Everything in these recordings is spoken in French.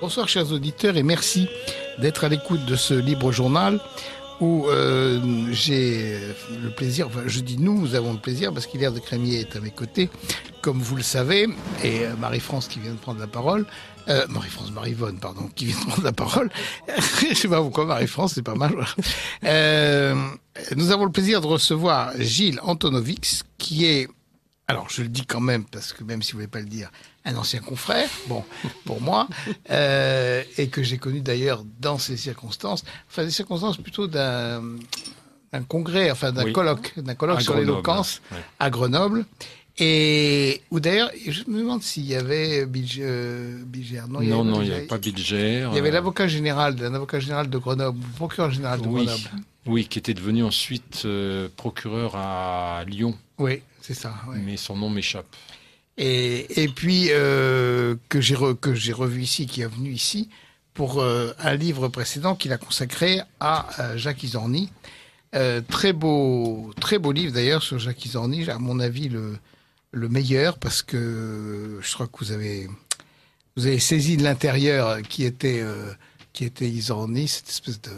Bonsoir chers auditeurs et merci d'être à l'écoute de ce libre journal où euh, j'ai le plaisir, enfin je dis nous, nous avons le plaisir parce qu'Hilaire de Crémier est à mes côtés, comme vous le savez, et euh, Marie-France qui vient de prendre la parole, euh, Marie-France, Marie-Vonne, pardon, qui vient de prendre la parole, je sais pas pourquoi Marie-France, c'est pas mal. nous avons le plaisir de recevoir Gilles Antonovics qui est alors je le dis quand même, parce que même si vous ne voulez pas le dire, un ancien confrère, bon, pour moi, euh, et que j'ai connu d'ailleurs dans ces circonstances, enfin des circonstances plutôt d'un congrès, enfin d'un colloque, d'un colloque sur l'éloquence à Grenoble. Et ou d'ailleurs, je me demande s'il y avait Bilger. Euh, non, non, il n'y avait, pas Bilger. Il y avait l'avocat euh. général, l'avocat général de Grenoble, le procureur général de Grenoble. Oui, qui était devenu ensuite euh, procureur à Lyon. Oui, c'est ça. Mais son nom m'échappe. Et, et, puis, euh, que j'ai revu ici, qui est venu ici, pour euh, un livre précédent qu'il a consacré à Jacques Isorni. très beau, très beau livre d'ailleurs sur Jacques Isorni, à mon avis le, le meilleur parce que je crois que vous avez vous avez saisi de l'intérieur qui était qui était Isorni, cette espèce de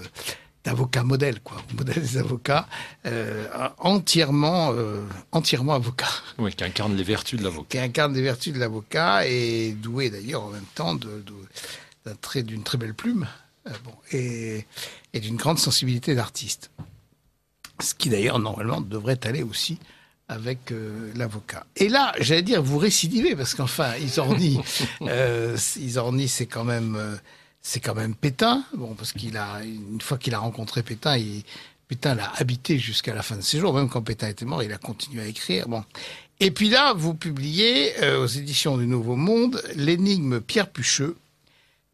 d'avocat modèle, quoi, modèle des avocats, euh, entièrement, euh, entièrement avocat. Oui, qui incarne les vertus de l'avocat. Qui incarne les vertus de l'avocat et doué d'ailleurs en même temps de, d'un trait, d'une très belle plume euh, bon, et, et d'une grande sensibilité d'artiste. Ce qui d'ailleurs normalement devrait aller aussi avec l'avocat. Et là, j'allais dire, vous récidivez, parce qu'enfin, Isorni, Isorni c'est quand même c'est quand même Pétain. Bon, parce qu'il a, une fois qu'il a rencontré Pétain, il, Pétain l'a habité jusqu'à la fin de ses jours. Même quand Pétain était mort, il a continué à écrire. Bon. Et puis là, vous publiez euh, aux éditions du Nouveau Monde l'énigme Pierre Pucheux,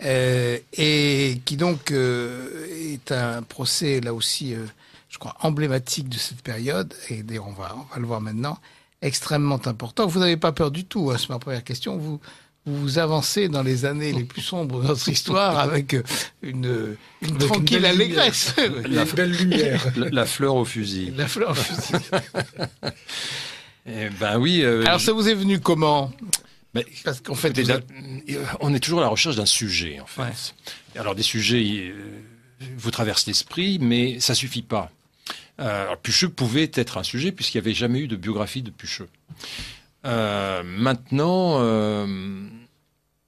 euh, et qui donc euh, est un procès là aussi, je crois, emblématique de cette période. Et on va, on va le voir maintenant, extrêmement important. Vous n'avez pas peur du tout. Hein, c'est ma première question. Vous vous avancez dans les années les plus sombres de notre histoire euh, euh, avec une, tranquille allégresse. La belle lumière. La, fleur au fusil. La fleur au fusil. Eh ben oui. Euh, alors ça vous est venu comment Parce qu'en fait, on est toujours à la recherche d'un sujet, en fait. Alors des sujets vous traversent l'esprit, mais ça suffit pas. alors, Pucheux pouvait être un sujet puisqu'il n'y avait jamais eu de biographie de Pucheux. maintenant,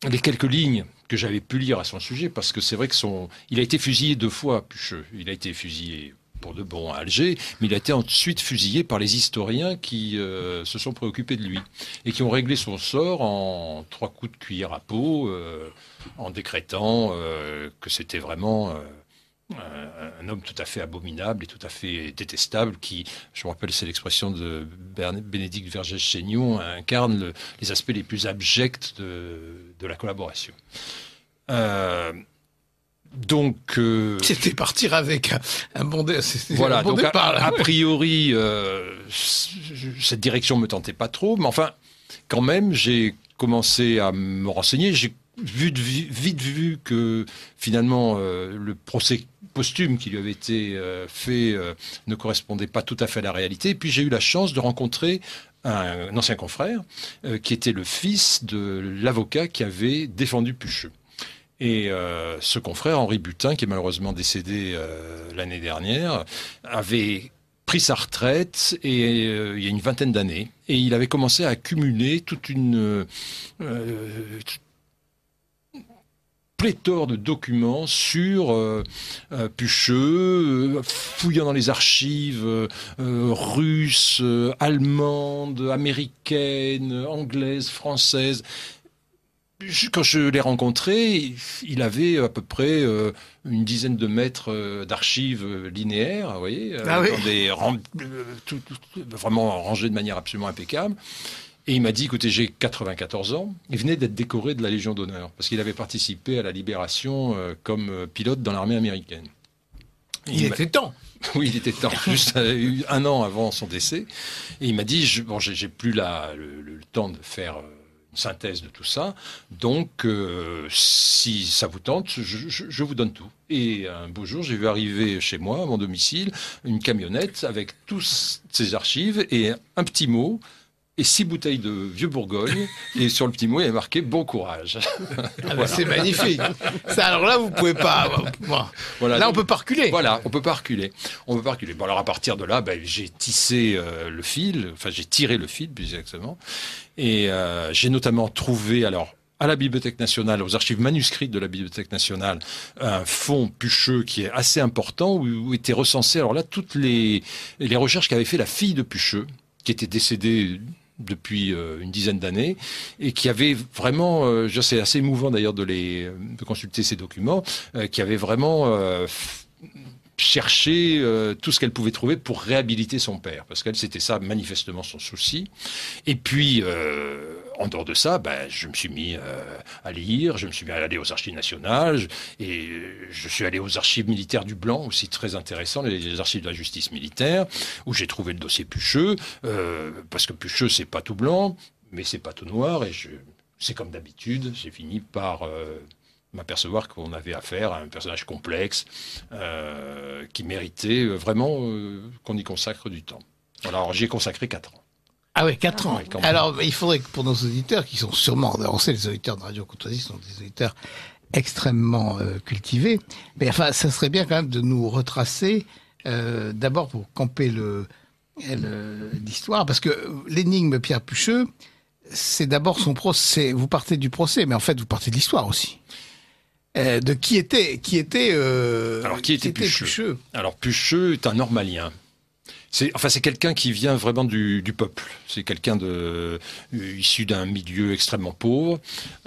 les quelques lignes que j'avais pu lire à son sujet, parce que c'est vrai que son, il a été fusillé deux fois, Pucheux. Il a été fusillé pour de bon à Alger, mais il a été ensuite fusillé par les historiens qui euh, se sont préoccupés de lui et qui ont réglé son sort en trois coups de cuillère à peau, euh, en décrétant euh, que c'était vraiment euh, un homme tout à fait abominable et tout à fait détestable qui, je me rappelle, c'est l'expression de Bénédicte Vergès-Chaignon, incarne les aspects les plus abjects de, la collaboration. Euh, donc, c'était euh, partir avec un, bon, voilà, donc départ. A, priori, cette direction me tentait pas trop, mais enfin, quand même, j'ai commencé à me renseigner. J'ai vite vu que finalement, le procès posthume qui lui avait été euh, fait euh, ne correspondait pas tout à fait à la réalité. Et puis j'ai eu la chance de rencontrer un, ancien confrère euh, qui était le fils de l'avocat qui avait défendu Pucheux. Et ce confrère, Henri Butin, qui est malheureusement décédé l'année dernière, avait pris sa retraite il y a une vingtaine d'années. Et il avait commencé à accumuler toute une, pléthore de documents sur euh, euh, Pucheux, euh, fouillant dans les archives russes, allemandes, américaines, anglaises, françaises. quand je l'ai rencontré, il avait à peu près une dizaine de mètres d'archives linéaires, vous voyez, vraiment rangées de manière absolument impeccable. Et il m'a dit, écoutez, j'ai 94 ans. Il venait d'être décoré de la Légion d'honneur parce qu'il avait participé à la libération euh, comme euh, pilote dans l'armée américaine. Il, était temps. Oui, il était temps, juste euh, un an avant son décès. Et il m'a dit, je, bon, j'ai plus le, temps de faire une synthèse de tout ça. Donc, si ça vous tente, je, vous donne tout. Et un beau jour, j'ai vu arriver chez moi, à mon domicile, une camionnette avec tous ses archives et un petit mot et six bouteilles de vieux Bourgogne. et sur le petit mot, il y avait marqué bon courage. Ah, bah, c'est magnifique. alors là, vous pouvez pas. Euh, voilà, là, on on peut pas reculer. Voilà, on peut pas reculer. On peut pas reculer. Bon, alors à partir de là, ben, j'ai tissé euh, le fil. Enfin, j'ai tiré le fil, plus exactement. Et euh, j'ai notamment trouvé, alors à la Bibliothèque nationale, aux archives manuscrites de la Bibliothèque nationale, un fonds Pucheux qui est assez important, où, étaient recensées, alors là, toutes les, les recherches qu'avait fait la fille de Pucheux, qui était décédée depuis euh, une dizaine d'années et qui avait vraiment, euh, c'est assez émouvant d'ailleurs de les consulter ces documents, euh, qui avait vraiment cherché tout ce qu'elle pouvait trouver pour réhabiliter son père, parce qu'elle, c'était ça manifestement son souci. Et puis, en dehors de ça, ben, je me suis mis euh, à lire, je me suis mis à aller aux archives nationales, et euh, je suis allé aux archives militaires du Blanc, aussi très intéressant, les, archives de la justice militaire, où j'ai trouvé le dossier Pucheux, euh, parce que Pucheux, c'est pas tout blanc, mais c'est pas tout noir, et c'est comme d'habitude, j'ai fini par m'apercevoir qu'on avait affaire à un personnage complexe qui méritait vraiment qu'on y consacre du temps. alors j'y ai consacré 4 ans. Ah oui, 4 ah ans. Alors, il faudrait que pour nos auditeurs, qui sont sûrement, on sait, les auditeurs de Radio Courtoisie sont des auditeurs extrêmement euh, cultivés, mais enfin, ça serait bien quand même de nous retracer, euh, d'abord pour camper le, l'histoire, parce que l'énigme Pierre Pucheux, c'est d'abord son procès, vous partez du procès, mais en fait, vous partez de l'histoire aussi. Euh, de qui était qui était Alors qui, Pucheux Alors Pucheux est un normalien. C'est enfin c'est quelqu'un qui vient vraiment du, peuple. C'est quelqu'un de euh, issu d'un milieu extrêmement pauvre,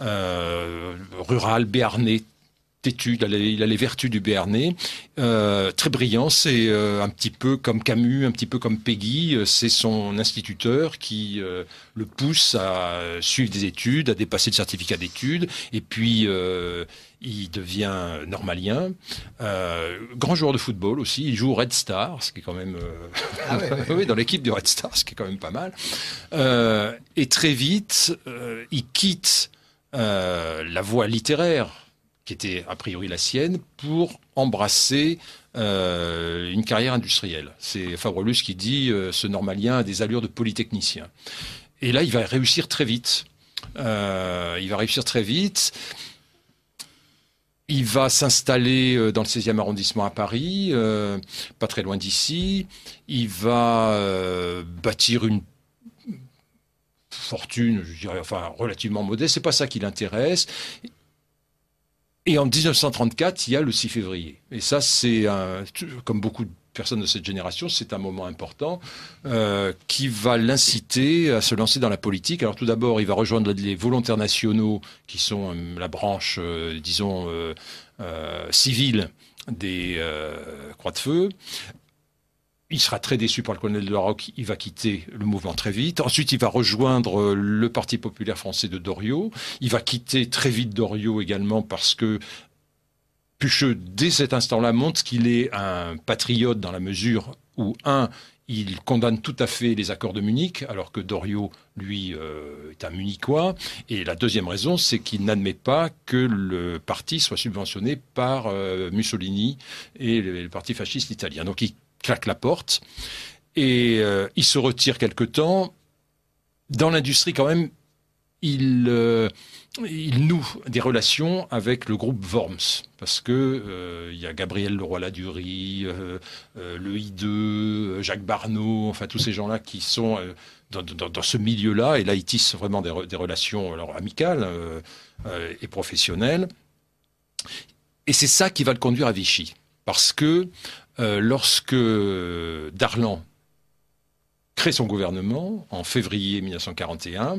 euh, rural, béarnais, têtu. Il a, les, vertus du béarnais, euh, très brillant. C'est un petit peu comme Camus, un petit peu comme Peggy. C'est son instituteur qui le pousse à suivre des études, à dépasser le certificat d'études, et puis il devient normalien, euh, grand joueur de football aussi, il joue Red Star, ce qui est quand même... Euh, ah dans l'équipe du Red Star, ce qui est quand même pas mal. Euh, et très vite, il quitte la voie littéraire, qui était a priori la sienne, pour embrasser une carrière industrielle. C'est Fabrelus qui dit ce normalien a des allures de polytechnicien. Et là, il va réussir très vite. il va réussir très vite. Il va s'installer euh, dans le 16e arrondissement à Paris, euh, pas très loin d'ici. Il va euh, bâtir une fortune, je dirais, enfin relativement modeste. C'est pas ça qui l'intéresse. Et en 1934, il y a le 6 février. Et ça, c'est comme beaucoup de personne de cette génération, c'est un moment important euh, qui va l'inciter à se lancer dans la politique. Alors tout d'abord, il va rejoindre les volontaires nationaux, qui sont euh, la branche, euh, disons, civile des Croix de Feu. Il sera très déçu par le colonel de la Roque, il va quitter le mouvement très vite. Ensuite, il va rejoindre le Parti populaire français de Doriot. Il va quitter très vite Doriot également parce que Pucheux, dès cet instant-là, montre qu'il est un patriote dans la mesure où, un, il condamne tout à fait les accords de Munich, alors que Dorio, lui, euh, est un Munichois. Et la deuxième raison, c'est qu'il n'admet pas que le parti soit subventionné par euh, Mussolini et le, parti fasciste italien. Donc il claque la porte et euh, il se retire quelque temps. Dans l'industrie, quand même, euh, il, noue des relations avec le groupe Worms, parce que euh, il y a Gabriel Leroy-Ladurie, le I2, euh, Jacques Barneau, enfin tous ces gens-là qui sont dans, ce milieu-là, et là ils tissent vraiment des, relations alors, amicales et professionnelles. Et c'est ça qui va le conduire à Vichy, parce que lorsque Darlan crée son gouvernement en février 1941.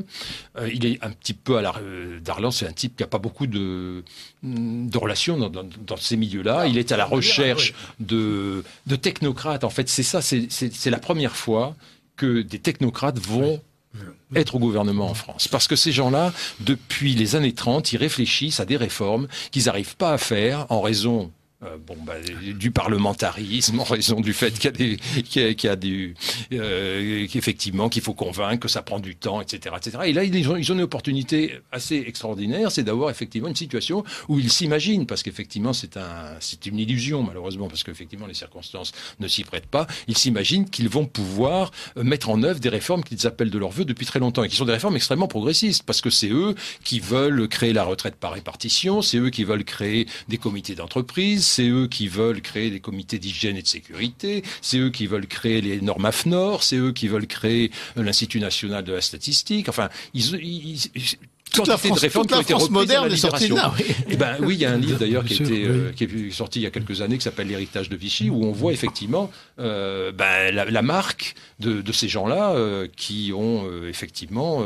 Euh, il est un petit peu à la... Euh, Darlan, c'est un type qui n'a pas beaucoup de, mm, de relations dans, ces milieux-là. Ah, il est à la recherche de, de technocrates. En fait, c'est ça, c'est la première fois que des technocrates vont être au gouvernement en France. Parce que ces gens-là, depuis les années 30, ils réfléchissent à des réformes qu'ils n'arrivent pas à faire en raison euh, bon, bah, du parlementarisme en raison du fait qu'il y a des, qu'il y a, des, euh, qu'effectivement qu'il faut convaincre, que ça prend du temps, etc., etc. Et là, ils ont, une opportunité assez extraordinaire, c'est d'avoir effectivement une situation où ils s'imaginent, parce qu'effectivement c'est un, c'est une illusion malheureusement, parce qu'effectivement les circonstances ne s'y prêtent pas. Ils s'imaginent qu'ils vont pouvoir euh, mettre en œuvre des réformes qu'ils appellent de leur vœu depuis très longtemps et qui sont des réformes extrêmement progressistes, parce que c'est eux qui veulent créer la retraite par répartition, c'est eux qui veulent créer des comités d'entreprise c'est eux qui veulent créer des comités d'hygiène et de sécurité, c'est eux qui veulent créer les normes AFNOR, c'est eux qui veulent créer l'Institut national de la statistique. Enfin, ils, toute de qui moderne est sortie eh ben oui, il y a un livre d'ailleurs qui, euh, est sorti il y a quelques années qui s'appelle L'héritage de Vichy, où on voit effectivement euh, ben, la, marque de, ces gens-là euh, qui ont effectivement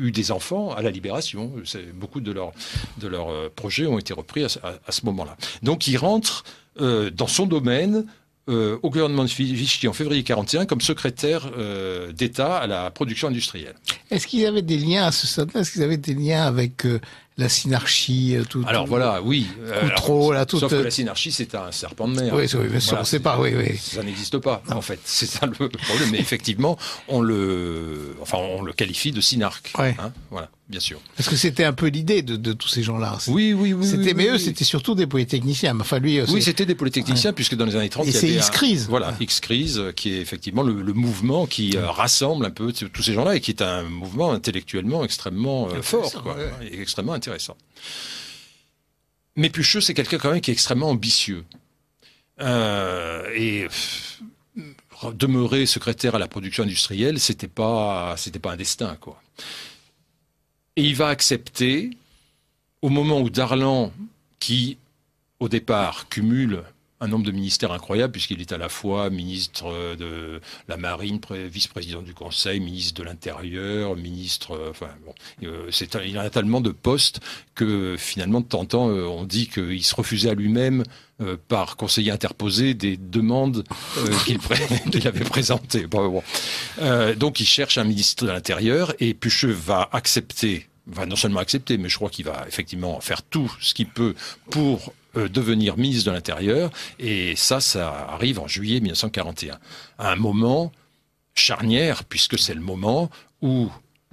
eu des enfants à la libération. Beaucoup de leurs de projets ont été repris à, à ce moment-là. Donc il rentre dans son domaine euh, au gouvernement de Vichy en février 1941 comme secrétaire euh, d'État à la production industrielle. Est-ce qu'ils avaient des liens à ce stade-là Est-ce qu'ils avaient des liens avec euh, la synarchie tout, Alors voilà, oui. Alors, là, tout, sauf que la synarchie, c'est un serpent de mer. Oui, oui bien sûr, sait pas, oui, oui. Ça n'existe pas, en fait. C'est ça le problème. Mais effectivement, on le, enfin, on le qualifie de synarque. Hein, voilà bien sûr. Parce que c'était un peu l'idée de, tous ces gens-là. Oui, oui, oui. C'était, mais eux, c'était surtout des polytechniciens. Enfin, lui. Euh, oui, c'était des polytechniciens, puisque dans les années 30, et c'est X-Crise. Voilà, X-Crise, euh, qui est effectivement le, mouvement qui euh, rassemble un peu tous ces gens-là et qui est un mouvement intellectuellement extrêmement fort, quoi, et extrêmement intéressant. Mais Pucheux, c'est quelqu'un quand même qui est extrêmement ambitieux. et demeurer secrétaire à la production industrielle, c'était pas, c'était pas un destin, quoi. Et il va accepter, au moment où Darlan, qui au départ cumule un nombre de ministères incroyable, puisqu'il est à la fois ministre euh, de la Marine, vice-président du Conseil, ministre de l'Intérieur, ministre. Euh, enfin, bon, euh, c'est il a tellement de postes que finalement, de temps en temps, on dit qu'il se refusait à lui-même. par conseiller interposé des demandes qu'il, avait présentées. donc il cherche un ministre de l'Intérieur et Pucheux va accepter va non seulement accepter, mais je crois qu'il va effectivement faire tout ce qu'il peut pour devenir ministre de l'Intérieur. Et ça, ça arrive en juillet 1941. un moment charnière, puisque c'est le moment où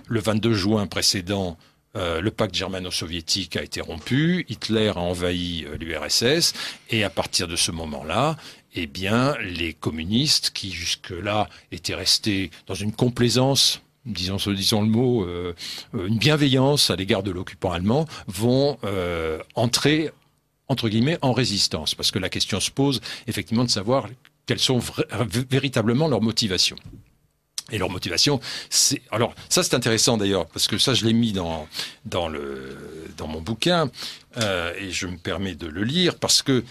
le 22 juin précédent, euh, le pacte germano-soviétique a été rompu, Hitler a envahi euh, l'URSS, et à partir de ce moment-là, eh bien, les communistes qui jusque-là étaient restés dans une complaisance disons, disons le mot, euh, une bienveillance à l'égard de l'occupant allemand, vont entrer entre guillemets, en résistance Parce que la question se pose effectivement de savoir quelles sont véritablement leurs motivations. Et leurs motivations, c'est... Alors, ça c'est intéressant d'ailleurs, parce que ça je l'ai mis dans, dans, le, dans mon bouquin, euh, et je me permets de le lire, parce que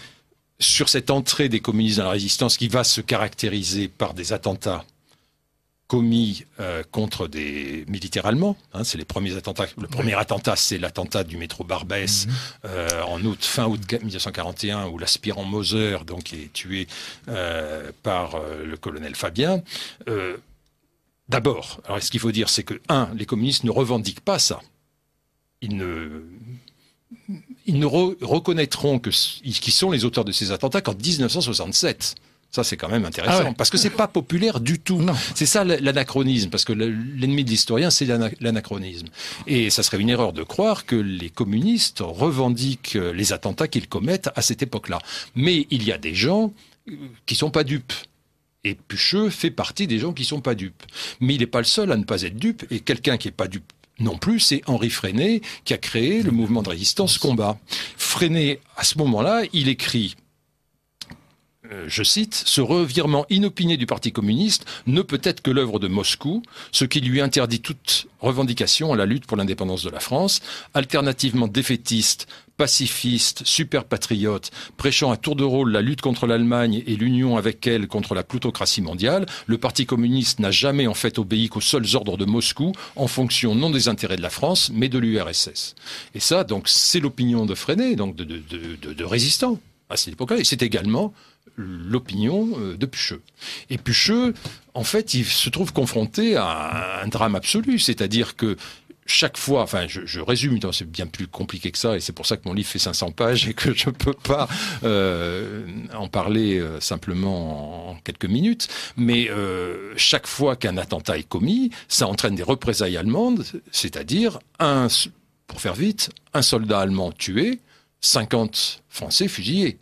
sur cette entrée des communistes dans la résistance qui va se caractériser par des attentats commis euh, contre des militaires allemands. Hein, c'est les premiers attentats. Le premier attentat, c'est l'attentat du métro Barbès mhm. euh, en août, fin août 1941, où l'aspirant Moser donc est tué euh, par le colonel Fabien. D'abord, ce qu'il faut dire, c'est que un, les communistes ne revendiquent pas ça. Ils ne ils ne reconnaîtront que qui sont les auteurs de ces attentats qu'en 1967. Ça, c'est quand même intéressant, ah parce que c'est pas populaire du tout. C'est ça l'anachronisme, parce que l'ennemi de l'historien, c'est l'anachronisme. Et ça serait une erreur de croire que les communistes revendiquent les attentats qu'ils commettent à cette époque-là. Mais il y a des gens euh, qui sont pas dupes. Et Pucheux fait partie des gens qui sont pas dupes. Mais il n'est pas le seul à ne pas être dupe, et quelqu'un qui est pas dupe non plus, c'est Henri Freinet qui a créé le mouvement de résistance combat. Freinet, à ce moment-là, il écrit euh, je cite, ce revirement inopiné du Parti communiste ne peut être que l'œuvre de Moscou, ce qui lui interdit toute revendication à la lutte pour l'indépendance de la France, alternativement défaitiste, pacifiste, super patriote, prêchant à tour de rôle la lutte contre l'Allemagne et l'union avec elle contre la plutocratie mondiale, le Parti communiste n'a jamais en fait obéi qu'aux seuls ordres de Moscou, en fonction non des intérêts de la France, mais de l'URSS. Et ça, donc, c'est l'opinion de Freinet, donc de, de, de résistants à cette époque-là, et c'est également l'opinion euh, de Pucheux. Et Pucheux, en fait, il se trouve confronté à un drame absolu, c'est-à-dire que chaque fois, enfin, je, résume, c'est bien plus compliqué que ça, et c'est pour ça que mon livre fait 500 pages et que je ne peux pas euh, en parler euh, simplement en quelques minutes. Mais chaque fois qu'un attentat est commis, ça entraîne des représailles allemandes, c'est-à-dire un, pour faire vite, un soldat allemand tué, 50 Français fusillés.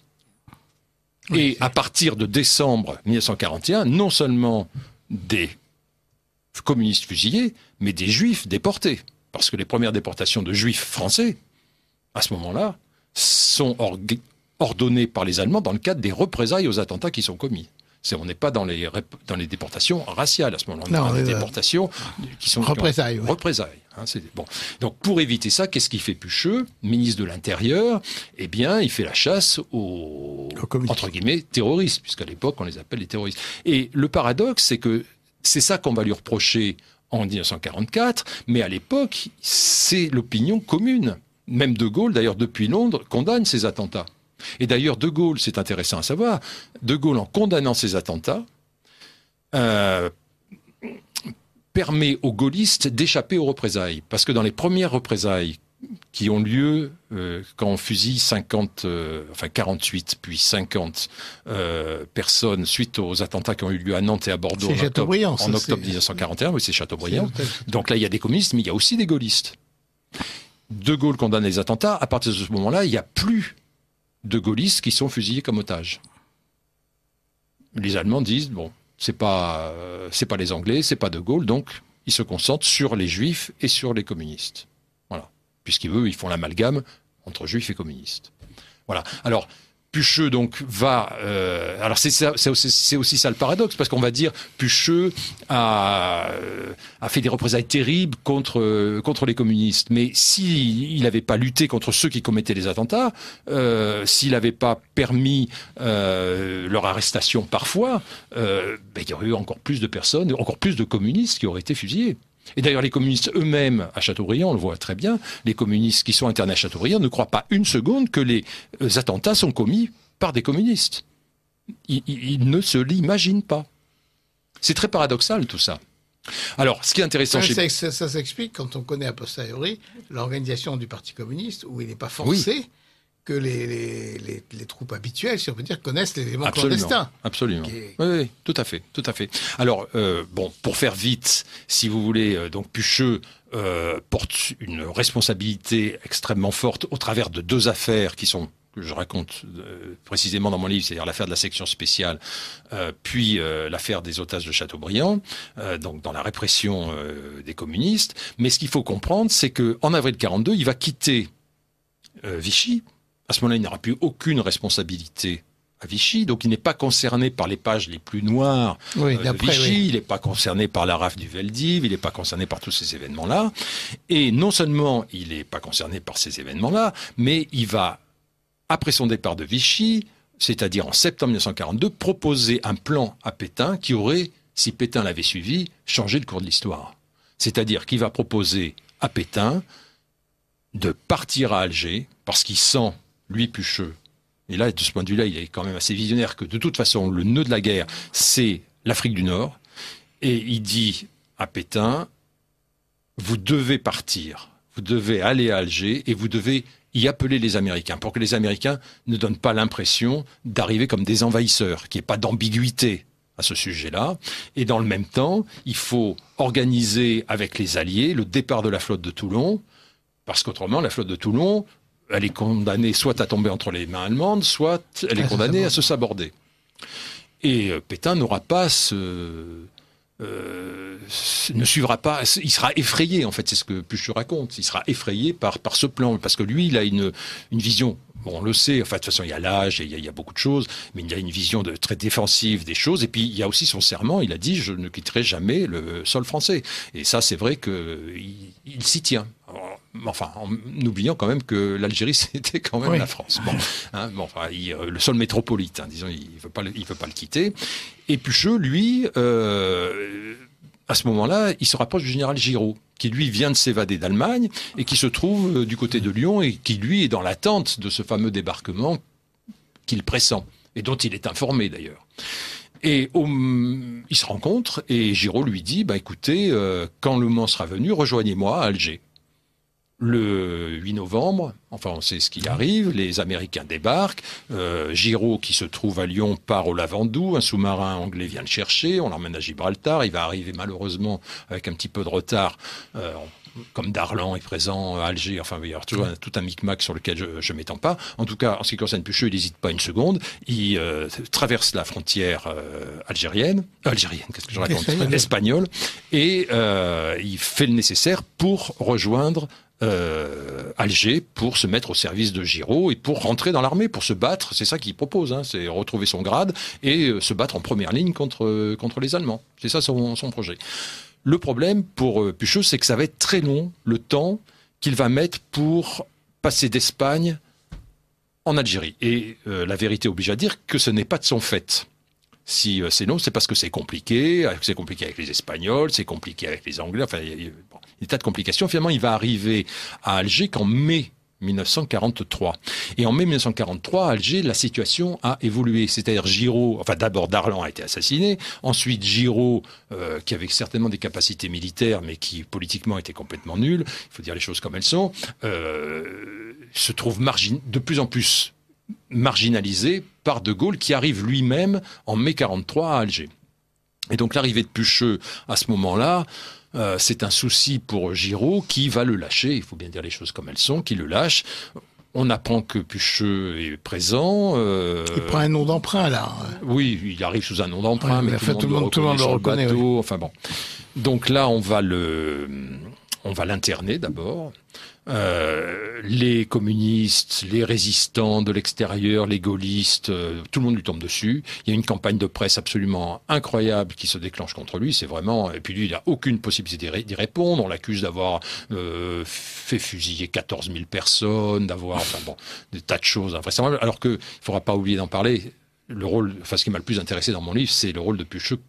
Et à partir de décembre 1941, non seulement des communistes fusillés, mais des juifs déportés. Parce que les premières déportations de juifs français, à ce moment-là, sont ordonnées par les Allemands dans le cadre des représailles aux attentats qui sont commis on n'est pas dans les, dans les déportations raciales à ce moment-là. On est dans des déportations qui sont représailles. représailles hein, bon. Donc pour éviter ça, qu'est-ce qu'il fait Pucheux, ministre de l'Intérieur Eh bien, il fait la chasse aux entre guillemets terroristes, puisqu'à l'époque on les appelle les terroristes. Et le paradoxe, c'est que c'est ça qu'on va lui reprocher en 1944, mais à l'époque, c'est l'opinion commune. Même De Gaulle, d'ailleurs, depuis Londres, condamne ces attentats. Et d'ailleurs, De Gaulle, c'est intéressant à savoir, De Gaulle, en condamnant ces attentats, euh, permet aux gaullistes d'échapper aux représailles. Parce que dans les premières représailles qui ont lieu euh, quand on fusille 50, euh, enfin 48 puis 50 personnes suite aux attentats qui ont eu lieu à Nantes et à Bordeaux en octobre, 1941, oui c'est Chateaubriand. Donc là il y a des communistes mais il y a aussi des gaullistes. De Gaulle condamne les attentats, à partir de ce moment-là il n'y a plus de gaullistes qui sont fusillés comme otages. Les Allemands disent bon, c'est pas euh, c'est pas les Anglais, c'est pas De Gaulle, donc ils se concentrent sur les Juifs et sur les communistes. Voilà, puisqu'ils veulent, ils font l'amalgame entre Juifs et communistes. Voilà. Alors Pucheux donc va. Euh, alors c'est c'est aussi, ça le paradoxe parce qu'on va dire Pucheux a, euh, a fait des représailles terribles contre euh, contre les communistes. Mais s'il il n'avait pas lutté contre ceux qui commettaient les attentats, s'il n'avait pas permis leur arrestation parfois, ben, il y aurait eu encore plus de personnes, encore plus de communistes qui auraient été fusillés. Et d'ailleurs, les communistes eux-mêmes, à Châteaubriand, on le voit très bien, les communistes qui sont internés à Châteaubriand ne croient pas une seconde que les euh, attentats sont commis par des communistes. Ils, ne se l'imaginent pas. C'est très paradoxal tout ça. Alors, ce qui est intéressant Ça, s'explique quand on connaît a posteriori l'organisation du Parti communiste, où il n'est pas forcé que les, les, troupes habituelles, si on peut dire, connaissent l'élément clandestin. Absolument. Oui, oui, tout à fait, tout à fait. Alors, euh, bon, pour faire vite, si vous voulez, euh, donc Pucheux euh, porte une responsabilité extrêmement forte au travers de deux affaires qui sont que je raconte précisément dans mon livre, c'est-à-dire l'affaire de la section spéciale, puis l'affaire des otages de Chateaubriand, donc dans la répression des communistes. Mais ce qu'il faut comprendre, c'est que en avril 42, il va quitter Vichy à ce moment-là, il n'aura plus aucune responsabilité à Vichy, donc il n'est pas concerné par les pages les plus noires euh, de Vichy, il n'est pas concerné par la rafle du Veldiv, il n'est pas concerné par tous ces événements-là. Et non seulement il n'est pas concerné par ces événements-là, mais il va, après son départ de Vichy, c'est-à-dire en septembre 1942, proposer un plan à Pétain qui aurait, si Pétain l'avait suivi, changé le cours de l'histoire. C'est-à-dire qu'il va proposer à Pétain de partir à Alger, parce qu'il sent lui Pucheux. Et là, de ce point de vue-là, il est quand même assez visionnaire que de toute façon, le nœud de la guerre, c'est l'Afrique du Nord. Et il dit à Pétain, vous devez partir, vous devez aller à Alger et vous devez y appeler les Américains pour que les Américains ne donnent pas l'impression d'arriver comme des envahisseurs, qu'il n'y ait pas d'ambiguïté à ce sujet-là. Et dans le même temps, il faut organiser avec les Alliés le départ de la flotte de Toulon, parce qu'autrement, la flotte de Toulon, elle est condamnée soit à tomber entre les mains allemandes, soit elle est ah, condamnée à se saborder. Et euh, Pétain n'aura pas ce... Euh, ne suivra pas, il sera effrayé en fait, c'est ce que Puchu raconte, il sera effrayé par, par ce plan, parce que lui il a une, une vision, on le sait, enfin de toute façon il y a l'âge, il, il y a, beaucoup de choses, mais il y a une vision de, très défensive des choses, et puis il y a aussi son serment, il a dit je ne quitterai jamais le sol français, et ça c'est vrai qu'il il, s'y tient enfin, en oubliant quand même que l'Algérie, c'était quand même la France. Bon, hein, euh, le sol métropolitain, hein, disons, il ne veut, pas le, quitter. Et Pucheux, lui, euh, à ce moment-là, il se rapproche du général Giraud, qui lui vient de s'évader d'Allemagne et qui se trouve euh, du côté de Lyon et qui lui est dans l'attente de ce fameux débarquement qu'il pressent et dont il est informé d'ailleurs. Et au, il se rencontrent et Giraud lui dit, bah écoutez, quand le moment sera venu, rejoignez-moi à Alger le 8 novembre, enfin on sait ce qui arrive, les Américains débarquent, euh, Giraud qui se trouve à Lyon part au Lavandou, un sous-marin anglais vient le chercher, on l'emmène à Gibraltar, il va arriver malheureusement avec un petit peu de retard. Euh, comme Darlan est présent euh, à Alger, enfin, il y a tout un, tout un micmac sur lequel je ne m'étends pas. En tout cas, en ce qui concerne Pucheux, il n'hésite pas une seconde. Il traverse la frontière algérienne, algérienne, qu'est-ce que je raconte Espagnole, et il fait le nécessaire pour rejoindre euh, Alger pour se mettre au service de Giraud et pour rentrer dans l'armée, pour se battre. C'est ça qu'il propose, hein, c'est retrouver son grade et euh, se battre en première ligne contre, euh, contre les Allemands. C'est ça son, son, projet. Le problème pour Pucheux, c'est que ça va être très long le temps qu'il va mettre pour passer d'Espagne en Algérie. Et la vérité oblige à dire que ce n'est pas de son fait. Si c'est non, c'est parce que c'est compliqué, c'est compliqué avec les Espagnols, c'est compliqué avec les Anglais, enfin, des tas de complications. Finalement, il va arriver à Alger qu'en mai 1943. Et en mai 1943, à Alger, la situation a évolué. C'est-à-dire Giraud, enfin d'abord Darlan a été assassiné, ensuite Giraud, euh, qui avait certainement des capacités militaires, mais qui politiquement était complètement nul, il faut dire les choses comme elles sont, euh, se trouve de plus en plus marginalisé par De Gaulle, qui arrive lui-même en mai 1943 à Alger. Et donc l'arrivée de Pucheux à ce moment-là, euh, c'est un souci pour Giraud qui va le lâcher. Il faut bien dire les choses comme elles sont, qui le lâche. On apprend que Pucheux est présent. Euh, il prend un nom d'emprunt, là. Oui, il arrive sous un nom d'emprunt, mais, tout, le monde, le reconnaît. Enfin bon. Donc là, on va le, on va l'interner d'abord. Euh, les communistes, les résistants de l'extérieur, les gaullistes, euh, tout le monde lui tombe dessus. Il y a une campagne de presse absolument incroyable qui se déclenche contre lui. C'est vraiment. Et puis lui, il n'a aucune possibilité d'y répondre. On l'accuse d'avoir euh, fait fusiller 14 000 personnes, d'avoir enfin, bon, des tas de choses Alors qu'il ne faudra pas oublier d'en parler. Le rôle, enfin, ce qui m'a le plus intéressé dans mon livre, c'est le rôle de Pucheux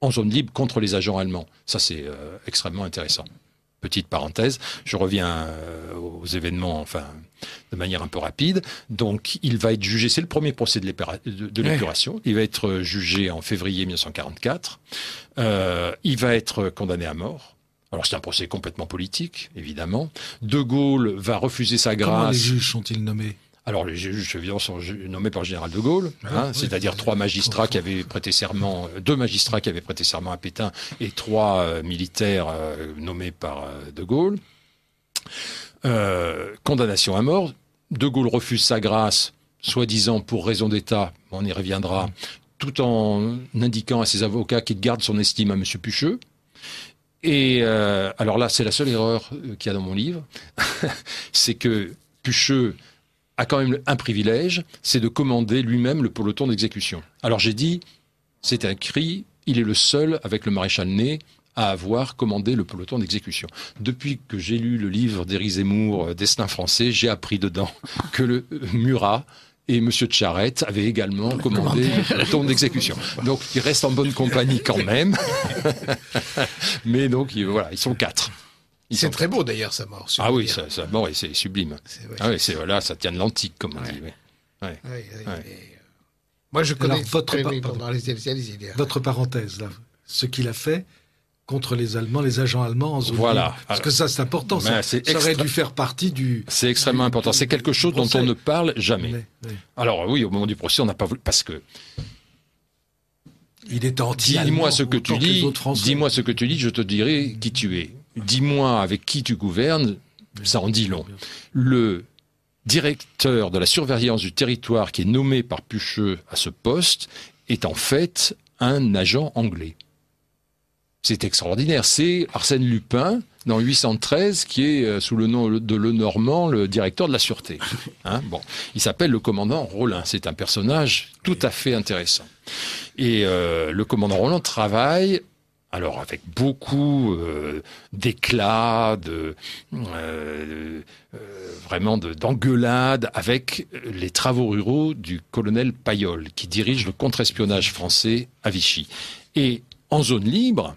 en zone libre contre les agents allemands. Ça, c'est extrêmement intéressant petite parenthèse, je reviens euh, aux événements, enfin, de manière un peu rapide. Donc, il va être jugé, c'est le premier procès de, l'épuration. Il va être euh, jugé en février 1944. Euh, il va être condamné à mort. Alors c'est un procès complètement politique, évidemment. De Gaulle va refuser sa grâce. Comment les juges sont-ils nommés alors les juges évidemment, sont nommés par le général de Gaulle, ah hein, c'est-à-dire trois magistrats qui avaient prêté serment, euh, deux magistrats qui avaient prêté serment à Pétain et trois euh, militaires euh, nommés par de Gaulle. condamnation à mort. De Gaulle refuse sa grâce, soi-disant pour raison d'État, on y reviendra, tout en indiquant à ses avocats qu'il garde son estime à M. Pucheux. Et alors là, c'est la seule erreur qu'il y a dans mon livre, c'est que Pucheux a quand même un privilège, c'est de commander lui-même le peloton d'exécution. Alors j'ai dit, c'est un cri, il est le seul avec le maréchal Ney à avoir commandé le peloton d'exécution. Depuis que j'ai lu le livre d'Éric Zemmour, euh, Destin français, j'ai appris dedans que le euh, Murat et M. Charette avaient également commandé le peloton d'exécution. Donc il reste en bonne compagnie quand même. Mais donc voilà, ils sont quatre. C'est très beau d'ailleurs sa mort. ah oui, sa, mort, c'est sublime. Ah oui, c'est voilà, ça tient de l'antique, comme on dit. Euh, moi, je connais votre, parenthèse ce qu'il a fait contre les Allemands, les agents allemands en zone Voilà. Parce que ça, c'est important. Ben, ça, aurait dû faire partie du. C'est extrêmement important. C'est quelque chose dont on ne parle jamais. Alors oui, au moment du procès, on n'a pas voulu parce que. Il est anti Dis-moi ce que tu dis. Dis-moi ce que tu dis, je te dirai qui tu es dis-moi avec qui tu gouvernes, ça en dit long. Le directeur de la surveillance du territoire qui est nommé par Pucheux à ce poste est en fait un agent anglais. C'est extraordinaire. C'est Arsène Lupin, dans 813, qui est euh, sous le nom de Le Normand, le directeur de la sûreté. Hein, bon. Il s'appelle le commandant Rollin. C'est un personnage tout à fait intéressant. Et euh, le commandant Roland travaille alors avec beaucoup euh, d'éclats, de euh, euh, vraiment d'engueulades avec les travaux ruraux du colonel Payol qui dirige le contre-espionnage français à Vichy. Et en zone libre,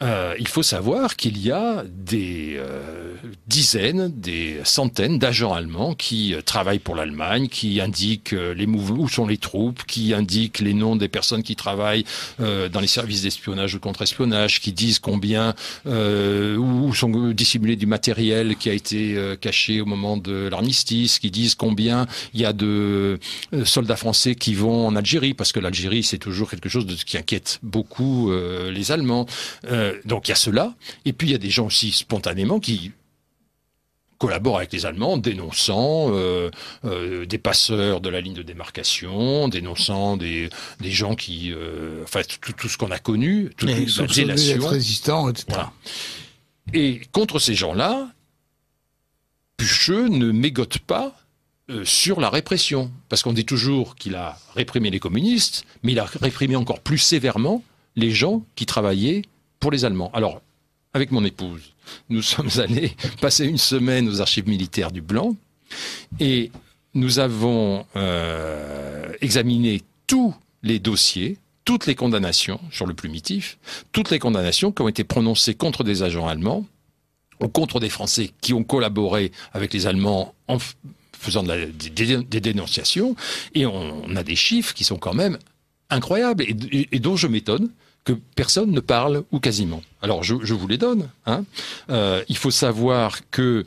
euh, il faut savoir qu'il y a des euh, dizaines, des centaines d'agents allemands qui euh, travaillent pour l'Allemagne, qui indiquent les mouvements, où sont les troupes, qui indiquent les noms des personnes qui travaillent dans les services d'espionnage ou contre-espionnage, qui disent combien où sont dissimulés du matériel qui a été caché au moment de l'armistice, qui disent combien il y a de soldats français qui vont en Algérie, parce que l'Algérie c'est toujours quelque chose de, qui inquiète beaucoup les Allemands. Euh, donc il y a cela. Et puis il y a des gens aussi spontanément qui collaborent avec les Allemands, dénonçant euh, euh, des passeurs de la ligne de démarcation, dénonçant des, des gens qui... enfin, tout, ce qu'on a connu, toutes les la résistants, etc. Et contre ces gens-là, Pucheux ne mégote pas sur la répression. Parce qu'on dit toujours qu'il a réprimé les communistes, mais il a réprimé encore plus sévèrement les gens qui travaillaient pour les Allemands. Alors, avec mon épouse, nous sommes allés passer une semaine aux archives militaires du Blanc et nous avons euh, examiné tous les dossiers, toutes les condamnations, sur le plumitif, toutes les condamnations qui ont été prononcées contre des agents allemands ou contre des Français qui ont collaboré avec les Allemands en faisant des, dénonciations. Et on, a des chiffres qui sont quand même incroyables et dont je m'étonne que personne ne parle ou quasiment. Alors je, vous les donne. Hein. Euh, il faut savoir que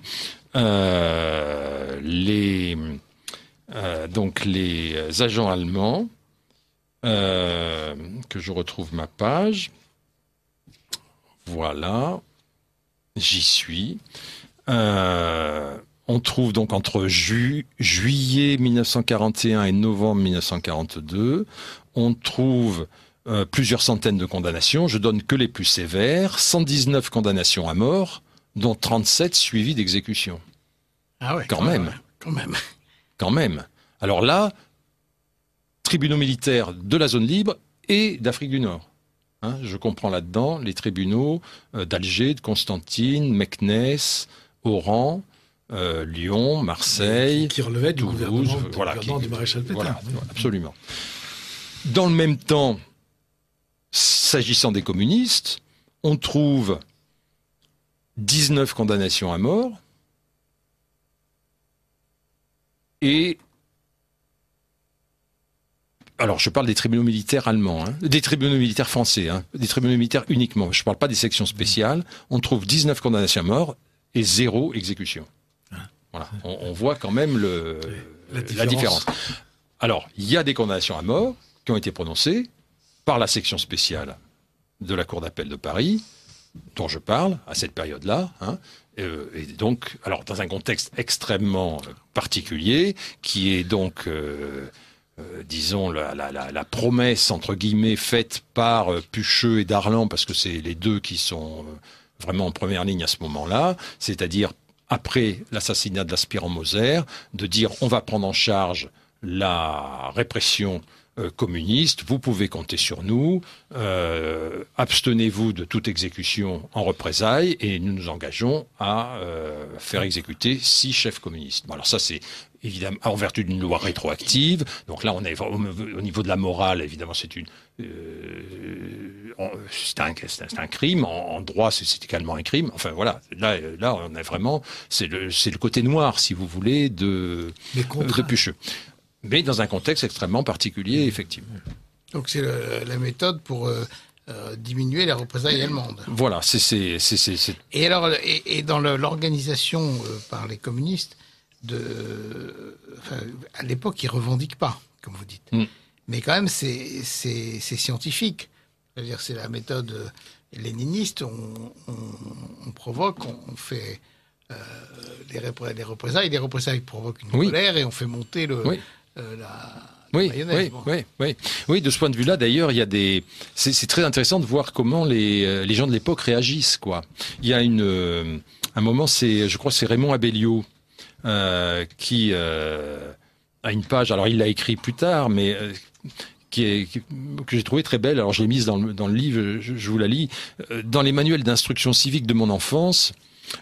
euh, les euh, donc les agents allemands que je retrouve ma page. Voilà, j'y suis. on trouve donc entre juillet 1941 et novembre 1942, on trouve euh, plusieurs centaines de condamnations. Je donne que les plus sévères, 119 condamnations à mort, dont 37 suivies d'exécution. Ah ouais, quand, même. Quand même. Alors là, tribunaux militaires de la zone libre et d'Afrique du Nord. Hein, je comprends là-dedans les tribunaux euh, d'Alger, de Constantine, Meknès, Oran, euh, Lyon, Marseille, qui, relevaient du gouvernement, du, maréchal Pétain. Voilà, absolument. Dans le même temps, S'agissant des communistes, on trouve 19 condamnations à mort et alors, je parle des tribunaux militaires allemands, hein. des tribunaux militaires français, hein. des tribunaux militaires uniquement. Je ne parle pas des sections spéciales. On trouve 19 condamnations à mort et zéro exécution. Hein. Voilà. On, voit quand même la différence. Alors, il y a des condamnations à mort qui ont été prononcées, par la section spéciale de la Cour d'appel de Paris, dont je parle à cette période-là, hein, euh, et donc, alors dans un contexte extrêmement euh, particulier, qui est donc, euh, disons, la, promesse entre guillemets faite par Pucheux et Darlan, parce que c'est les deux qui sont vraiment en première ligne à ce moment-là, c'est-à-dire après l'assassinat de l'aspirant Moser, de dire on va prendre en charge la répression euh, communistes, vous pouvez compter sur nous, euh, abstenez-vous de toute exécution en représailles et nous nous engageons à euh, faire exécuter six chefs communistes. alors ça c'est évidemment en vertu d'une loi rétroactive. Donc là on est au niveau de la morale, évidemment c'est une un, crime en, droit c'est également un crime. Enfin voilà, là là on est vraiment c'est le côté noir si vous voulez de, de mais dans un contexte extrêmement particulier, effectivement. Donc c'est la méthode pour euh, euh, diminuer les représailles allemandes. Voilà, c'est... Et alors, et, dans l'organisation euh, par les communistes, de, à l'époque, ils ne revendiquent pas, comme vous dites. Mm. Mais quand même, c'est scientifique. C'est-à-dire, c'est la méthode léniniste, on, provoque, on, fait... les, les représailles, les représailles provoquent une colère et on fait monter le, euh, oui, oui, oui, oui, de ce point de vue-là, d'ailleurs, il y a des. C'est très intéressant de voir comment les, euh, les gens de l'époque réagissent, quoi. Il y a une, euh, un moment, c'est, je crois, c'est Raymond Abellio qui a une page. Alors, il l'a écrit plus tard, mais qui est, que j'ai trouvé très belle. Alors, je l'ai mise dans le, dans le livre. je, vous la lis. Dans les manuels d'instruction civique de mon enfance.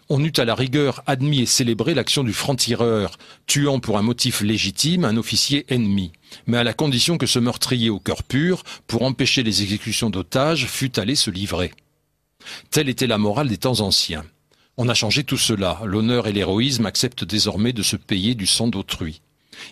On eût à la rigueur admis et célébré l'action du franc-tireur, tuant pour un motif légitime un officier ennemi, mais à la condition que ce meurtrier au cœur pur, pour empêcher les exécutions d'otages, fût allé se livrer. Telle était la morale des temps anciens. On a changé tout cela. L'honneur et l'héroïsme acceptent désormais de se payer du sang d'autrui.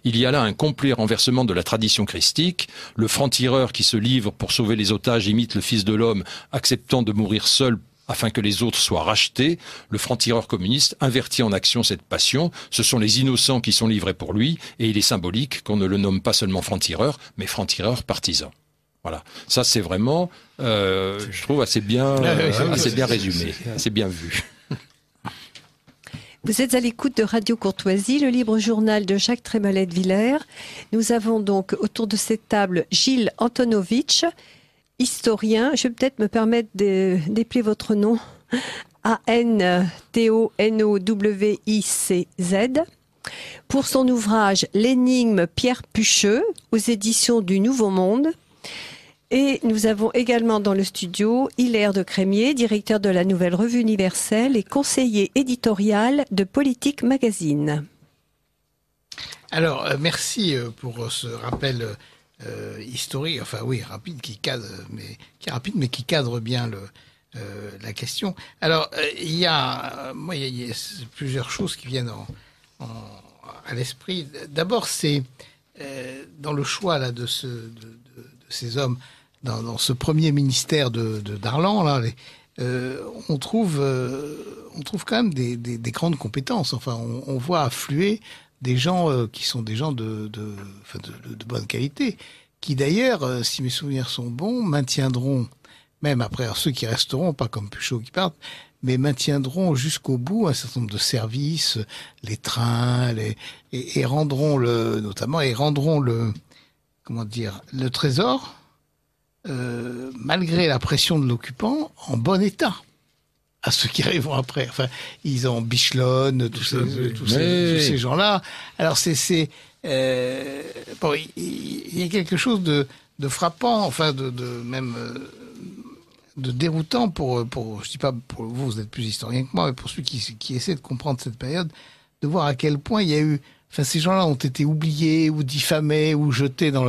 Il y a là un complet renversement de la tradition christique. Le franc-tireur qui se livre pour sauver les otages imite le Fils de l'homme, acceptant de mourir seul afin que les autres soient rachetés. Le franc-tireur communiste invertit en action cette passion. Ce sont les innocents qui sont livrés pour lui, et il est symbolique qu'on ne le nomme pas seulement franc-tireur, mais franc-tireur partisan. Voilà, ça c'est vraiment, euh, je trouve assez bien, ah assez bien résumé, assez bien vu. Vous êtes à l'écoute de Radio Courtoisie, le libre journal de Jacques Trémalette-Villers. Nous avons donc autour de cette table Gilles Antonovitch, historien. Je vais peut-être me permettre d'épeler votre nom. A-N-T-O-N-O-W-I-C-Z. Pour son ouvrage L'énigme Pierre Pucheux aux éditions du Nouveau Monde. Et nous avons également dans le studio Hilaire de Crémier, directeur de la Nouvelle Revue Universelle et conseiller éditorial de Politique Magazine. Alors, euh, merci euh, pour euh, ce rappel euh, historique, enfin oui, rapide, qui cadre, mais qui rapide, mais qui cadre bien le, euh, la question. Alors, euh, il y a, moi, il y, a plusieurs choses qui viennent à l'esprit. D'abord, c'est dans le choix là de, de, ces hommes, dans, ce premier ministère de, Darlan, là, on trouve on trouve quand même des, des, grandes compétences. Enfin, on, on voit affluer des gens euh, qui sont des gens de, de, bonne qualité, qui d'ailleurs, euh, si mes souvenirs sont bons, maintiendront, même après ceux qui resteront, pas comme Puchot qui partent, mais maintiendront jusqu'au bout un certain nombre de services, les trains, et, rendront le, notamment, et rendront le, comment dire, le trésor, euh, malgré la pression de l'occupant, en bon état à ceux qui arriveront après. Enfin, ils ont Bichelonne, tous ces, gens-là. Alors, c'est... Euh, il y, a quelque chose de, frappant, enfin, de, même... Euh, de déroutant pour, pour, je dis pas pour vous, vous êtes plus historien que moi, mais pour ceux qui, essaient de comprendre cette période, de voir à quel point il y a eu Enfin, ces gens-là ont été oubliés ou diffamés ou jetés dans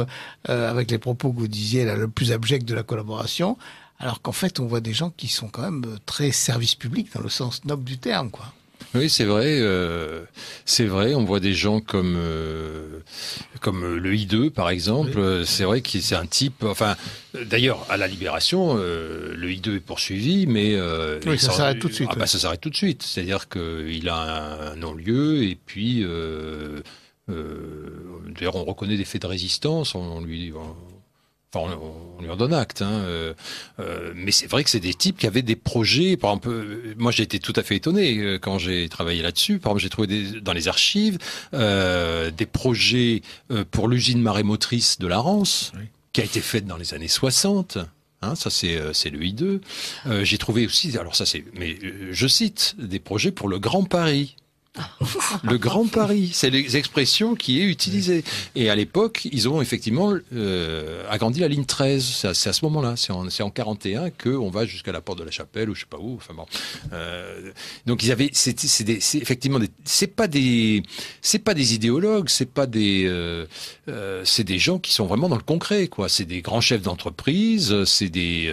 euh, avec les propos que vous disiez, là, le plus abject de la collaboration, alors qu'en fait, on voit des gens qui sont quand même euh, très service public dans le sens noble du terme, quoi. Oui, c'est vrai. Euh, c'est vrai. On voit des gens comme euh, comme le I2 par exemple. C'est vrai que c'est un type. Enfin, d'ailleurs, à la Libération, le I2 est poursuivi, mais oui, ça s'arrête tout de suite. Ah, bah, ça s'arrête tout de suite. C'est-à-dire qu'il a un, non-lieu et puis. D'ailleurs, on reconnaît des faits de résistance. On, lui, on, lui en donne acte, hein. Euh, euh, mais c'est vrai que c'est des types qui avaient des projets. Euh, moi j'ai été tout à fait étonné quand j'ai travaillé là-dessus. Par exemple, j'ai trouvé dans les archives des projets pour l'usine marémotrice de la Rance, qui a été faite dans les années 60. Hein, ça c'est le I2. j'ai trouvé aussi, alors ça c'est, mais je cite des projets pour le Grand Paris le Grand Paris, c'est l'expression qui est utilisée. Et à l'époque, ils ont effectivement euh, agrandi la ligne 13. C'est à, ce moment-là, c'est en, en 41 qu'on va jusqu'à la porte de la Chapelle ou je sais pas où. Enfin bon. Euh, donc ils avaient, c'est effectivement, c'est pas des, c'est pas des idéologues, c'est pas des, euh, euh, c'est des gens qui sont vraiment dans le concret, quoi. C'est des grands chefs d'entreprise, c'est des,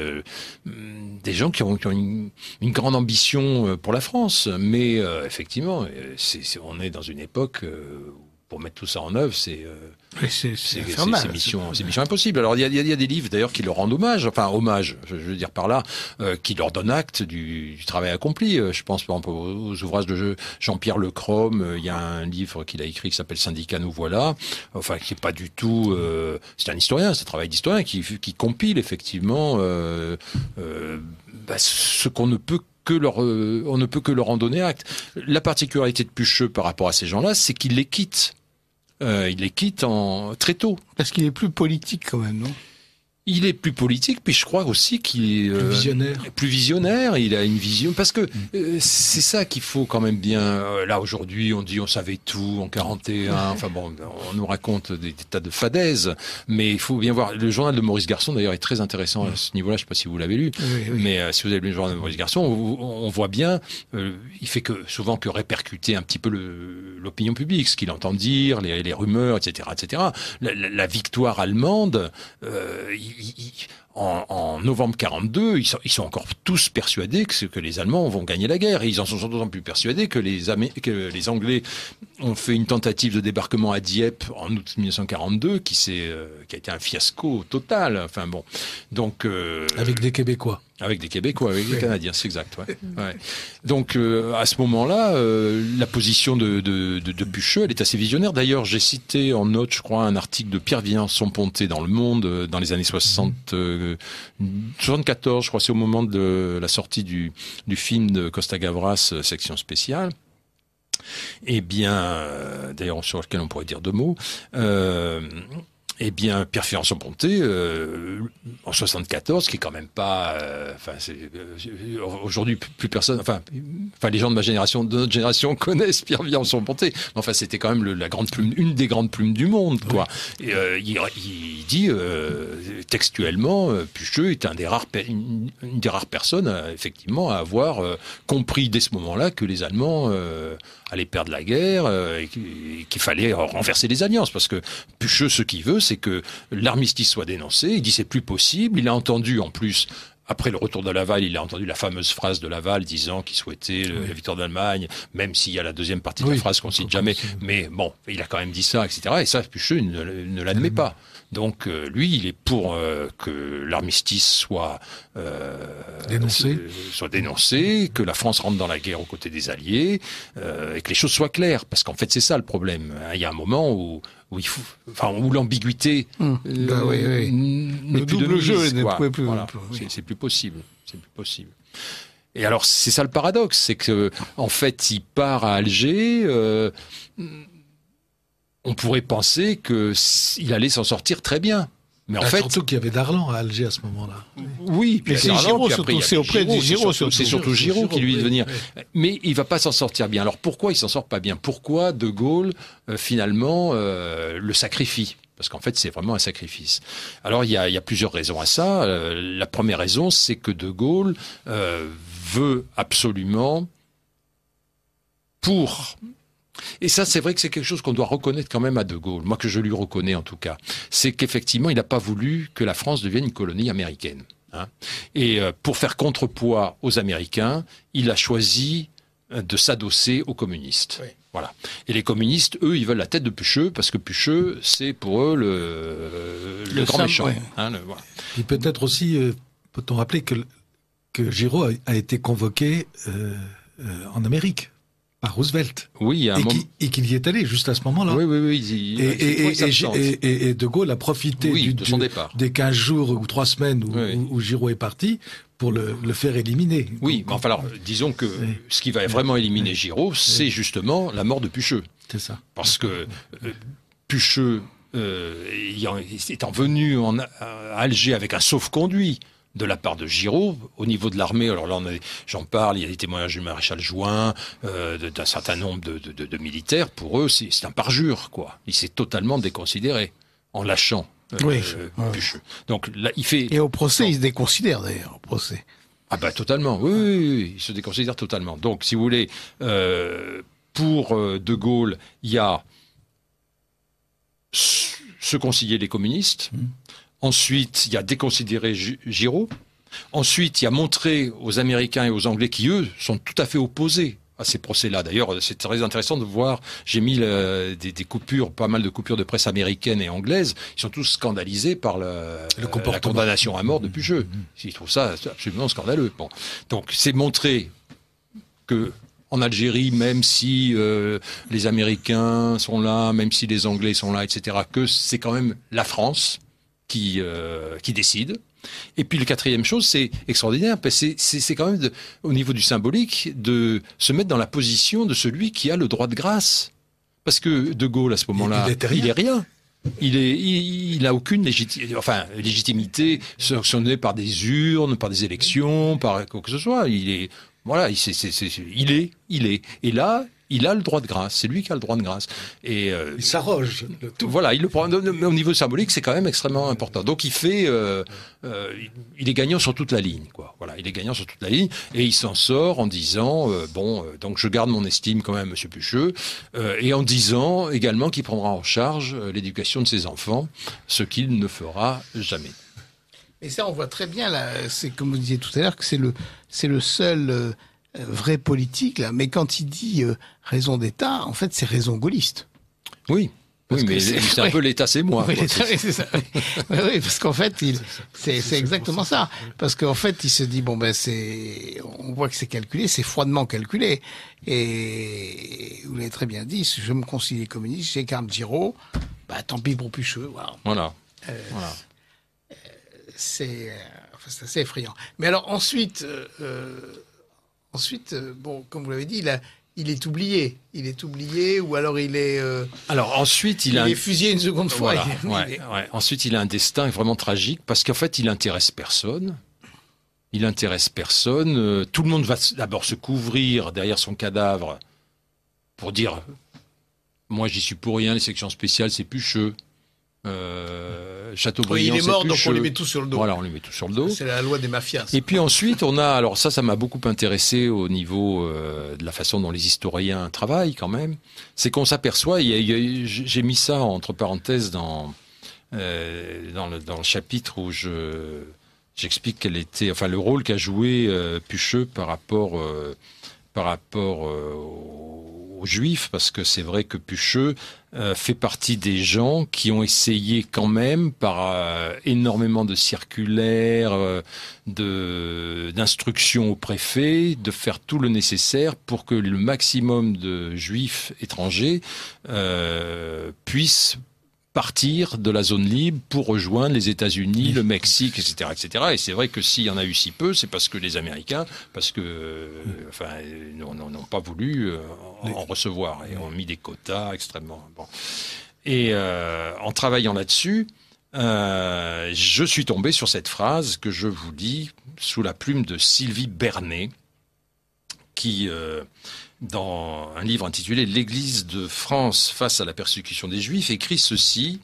des gens qui ont, une, une, grande ambition pour la France. Mais effectivement on est dans une époque euh, où pour mettre tout ça en œuvre, c'est euh, c'est mission, mission impossible. Alors il y a, des livres d'ailleurs qui leur rendent hommage, enfin hommage, je, veux dire par là, euh, qui leur donnent acte du, travail accompli. Je pense par aux, ouvrages de Jean-Pierre Lecrome, Il y a un livre qu'il a écrit qui s'appelle Syndicat nous voilà, enfin qui est pas du tout. c'est un historien, c'est un travail d'historien qui, qui compile effectivement bah, ce qu'on ne peut que leur, euh, on ne peut que leur en donner acte. La particularité de Pucheux par rapport à ces gens-là, c'est qu'il les quitte. Euh, il les quitte en, très tôt. Parce qu'il est plus politique quand même, non il est plus politique, puis je crois aussi qu'il est plus euh, visionnaire. plus visionnaire. Il a une vision parce que euh, c'est ça qu'il faut quand même bien. Euh, là aujourd'hui, on dit on savait tout en 41. Enfin bon, on nous raconte des, tas de fadaises, mais il faut bien voir. Le journal de Maurice Garçon d'ailleurs est très intéressant à ce niveau-là. Je ne sais pas si vous l'avez lu, mais si vous avez lu le journal de Maurice Garçon, on, voit bien. il fait que souvent que répercuter un petit peu l'opinion publique, ce qu'il entend dire, les, les, rumeurs, etc., etc. La, la victoire allemande en, novembre 42, ils sont, ils sont, encore tous persuadés que, les Allemands vont gagner la guerre. ils en sont d'autant plus persuadés que les, que les Anglais ont fait une tentative de débarquement à Dieppe en août 1942 qui, euh, qui a été un fiasco total. Enfin bon, donc euh, avec des Québécois. Avec des Québécois, avec des Canadiens, c'est exact. Donc euh, à ce moment-là, euh, la position de, de, de, de elle est assez visionnaire. D'ailleurs, j'ai cité en note, je crois, un article de Pierre son Ponté dans Le Monde euh, dans les années 60, 74, mm. je crois, c'est au moment de la sortie du, du film de Costa Gavras, Section spéciale. Eh bien, d'ailleurs, sur lequel on pourrait dire deux mots. Eh bien, Pierre son ponté euh, en 74, qui est quand même pas, euh, enfin, euh, aujourd'hui plus personne, enfin, enfin, les gens de ma génération, de notre génération connaissent Pierre son ponté Enfin, c'était quand même la grande plume, une des grandes plumes du monde, quoi. Et, il, dit textuellement, Pucheux est un des rares, une, des rares personnes, effectivement, à avoir compris dès ce moment-là que les Allemands Aller perdre la guerre euh, et qu'il fallait renverser les alliances. Parce que Pucheux, ce qu'il veut, c'est que l'armistice soit dénoncé. Il dit c'est plus possible. Il a entendu en plus après le retour de Laval, il a entendu la fameuse phrase de Laval disant qu'il souhaitait la victoire d'Allemagne, même s'il y a la deuxième partie de la phrase qu'on ne cite jamais. Mais bon, il a quand même dit ça, etc. Et ça, Pucheux ne, l'admet pas. Donc euh, lui, il est pour euh, que l'armistice soit, euh, dénoncé. soit dénoncé, que la France rentre dans la guerre aux côtés des Alliés, et que les choses soient claires. Parce qu'en fait, c'est ça le problème. Hein, il y a un moment où où enfin ou l'ambiguïté, double jeu n'est plus, c'est plus possible, c'est plus possible. Et alors c'est ça le paradoxe, c'est que en fait il part à Alger. Euh, on pourrait penser que il allait s'en sortir très bien. Mais en bah, fait, surtout qu'il y avait Darlan à Alger à ce moment-là. Oui, mais c'est Giraud surtout. C'est auprès de Giraud, c'est surtout Giraud qui lui devenir. Mais il va pas s'en sortir bien. Alors pourquoi il s'en sort pas bien Pourquoi De Gaulle euh, finalement euh, le sacrifie parce qu'en fait, c'est vraiment un sacrifice. Alors, il y, a, plusieurs raisons à ça. Euh, la première raison, c'est que De Gaulle veut absolument, pour et ça, c'est vrai que c'est quelque chose qu'on doit reconnaître quand même à De Gaulle, moi que je lui reconnais en tout cas, c'est qu'effectivement, il n'a pas voulu que la France devienne une colonie américaine. Hein. Et euh, pour faire contrepoids aux Américains, il a choisi euh, de s'adosser aux communistes. Voilà. Et les communistes, eux, ils veulent la tête de Pucheux parce que Pucheux, c'est pour eux le, euh, le, grand méchant. Hein, Et peut-être aussi, peut-on rappeler que, que Giraud a, été convoqué en Amérique Roosevelt. Oui, et, moment... qu'il y est allé juste à ce moment-là. Oui, oui, oui. Et, De Gaulle a profité de son départ. des 15 jours ou 3 semaines où, Giraud est parti pour le, faire éliminer. Oui, mais enfin, alors, disons que ce qui va vraiment éliminer Giraud, c'est justement la mort de Pucheux. C'est ça. Parce que euh, Pucheux euh, étant venu en, à Alger avec un sauf-conduit, de la part de Giraud au niveau de l'armée. Alors là, j'en parle, il y a des témoignages du maréchal Juin, euh, d'un certain nombre de, militaires. Pour eux, c'est un parjure, quoi. Il s'est totalement déconsidéré en lâchant. Euh, euh, Donc il fait. Et au procès, il se déconsidère d'ailleurs, au procès. Ah bah totalement, oui, il se déconsidère totalement. Donc si vous voulez, pour De Gaulle, il y a se concilier les communistes. Mmh. Ensuite, il y a déconsidéré Giraud. Ensuite, il y a montré aux Américains et aux Anglais qui, eux, sont tout à fait opposés à ces procès-là. D'ailleurs, c'est très intéressant de voir, j'ai mis euh, des, coupures, pas mal de coupures de presse américaine et anglaise, ils sont tous scandalisés par le, euh, comportement. la condamnation à mort de mmh. jeu mmh. Ils trouvent ça absolument scandaleux. Donc, c'est montré que en Algérie, même si euh, les Américains sont là, même si les Anglais sont là, etc., que c'est quand même la France qui, euh, qui décide. Et puis la quatrième chose, c'est extraordinaire, c'est quand même au niveau du symbolique de se mettre dans la position de celui qui a le droit de grâce. Parce que De Gaulle, à ce moment-là, il est rien. Il n'a il, a aucune légitimité, enfin, légitimité sanctionnée par des urnes, par des élections, par quoi que ce soit. Il est, voilà, il est, il est. Et là, il a le droit de grâce, c'est lui qui a le droit de grâce. Et euh, il s'arroge. Voilà, il le prend. au niveau symbolique, c'est quand même extrêmement important. Donc il fait, euh, euh, il est gagnant sur toute la ligne, Voilà, il est gagnant sur toute la ligne, et il s'en sort en disant, bon, donc je garde mon estime quand même, Monsieur Pucheux, et en disant également qu'il prendra en charge l'éducation de ses enfants, ce qu'il ne fera jamais. Mais ça, on voit très bien là. C'est comme vous disiez tout à l'heure que c'est le, c'est le seul euh, vrai politique, là. Mais quand il dit euh, raison d'État, en fait, c'est raison gaulliste. Oui. oui, mais c'est un peu l'État, c'est moi. Oui, ça. parce qu'en fait, c'est exactement ça. Parce qu'en fait, il se dit bon ben c'est, on voit que c'est calculé, c'est froidement calculé. Et vous l'avez très bien dit, je me communistes, communiste, Carme Giraud. Bah tant pis pour Pucheux. Voilà. Euh, voilà. c'est, c'est assez effrayant. Mais alors ensuite. Euh, Ensuite, euh, bon, comme vous l'avez dit, il, est oublié. Il est oublié ou alors il est. Euh, alors ensuite, il, est fusillé une seconde fois. Ensuite, il a un destin vraiment tragique parce qu'en fait, il intéresse personne. Il intéresse personne. Euh, tout le monde va d'abord se couvrir derrière son cadavre pour dire moi j'y suis pour rien, les sections spéciales c'est pucheux. Euh, il est mort, donc on lui met tout sur le dos. Voilà, on lui met tout sur le dos. C'est la loi des mafias. Et puis ensuite, on a, alors ça, ça m'a beaucoup intéressé au niveau euh, de la façon dont les historiens travaillent quand même. C'est qu'on s'aperçoit, j'ai mis ça entre parenthèses dans euh, dans, le, chapitre où je j'explique quel était, enfin le rôle qu'a joué euh, Pucheux par rapport par rapport au juifs, parce que c'est vrai que Pucheux euh, fait partie des gens qui ont essayé quand même, par euh, énormément de circulaires, euh, d'instructions au préfet, de faire tout le nécessaire pour que le maximum de juifs étrangers puissent partir de la zone libre pour rejoindre les États-Unis, le Mexique, etc., etc. Et c'est vrai que s'il y en a eu si peu, c'est parce que les Américains, parce que, enfin, n'ont pas voulu euh, en recevoir et ont mis des quotas extrêmement. Bon. Et euh, en travaillant là-dessus, euh, je suis tombé sur cette phrase que je vous dis sous la plume de Sylvie Bernet qui, euh, dans un livre intitulé L'Église de France face à la persécution des Juifs, écrit ceci.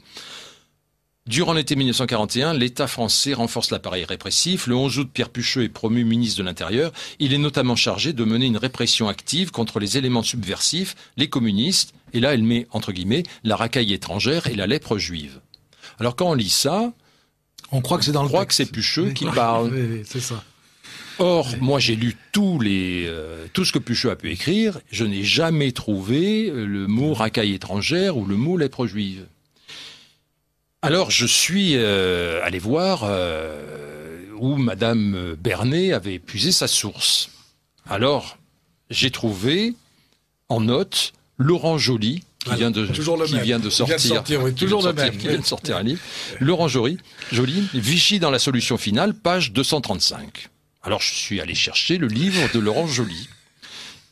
Durant l'été 1941, l'État français renforce l'appareil répressif. Le 11 août, Pierre Pucheux est promu ministre de l'Intérieur. Il est notamment chargé de mener une répression active contre les éléments subversifs, les communistes, et là, elle met, entre guillemets, la racaille étrangère et la lèpre juive. Alors quand on lit ça, on croit que c'est dans le droit que c'est Pucheux qui parle. Oui, c'est ça. Or, moi, j'ai lu tous les, euh, tout ce que Puchot a pu écrire. Je n'ai jamais trouvé euh, le mot racaille étrangère ou le mot lèpre juive. Alors, je suis euh, allé voir où Madame Bernet avait épuisé sa source. Alors, j'ai trouvé en note Laurent Joly, qui, ah, vient, de, qui vient sortir, sortir un livre. Laurent Joly, Joly, Vichy dans la solution finale, page 235. Alors je suis allé chercher le livre de Laurent Joly.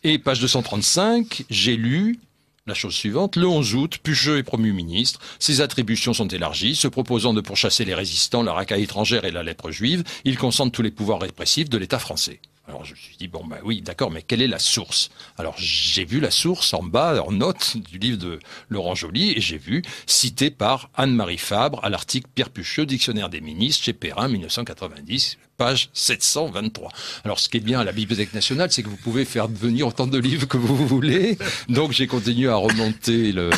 Et page 235, j'ai lu la chose suivante. Le 11 août, Pucheux est promu ministre. Ses attributions sont élargies. Se proposant de pourchasser les résistants, la racaille étrangère et la lèpre juive, il concentre tous les pouvoirs répressifs de l'État français. Alors je me suis dit, bon, bah oui, d'accord, mais quelle est la source Alors j'ai vu la source en bas, en note du livre de Laurent Joly, et j'ai vu, cité par Anne-Marie Fabre à l'article Pierre Pucheux, Dictionnaire des ministres, chez Perrin, 1990, page 723. Alors ce qui est bien à la Bibliothèque nationale, c'est que vous pouvez faire venir autant de livres que vous voulez. Donc j'ai continué à remonter le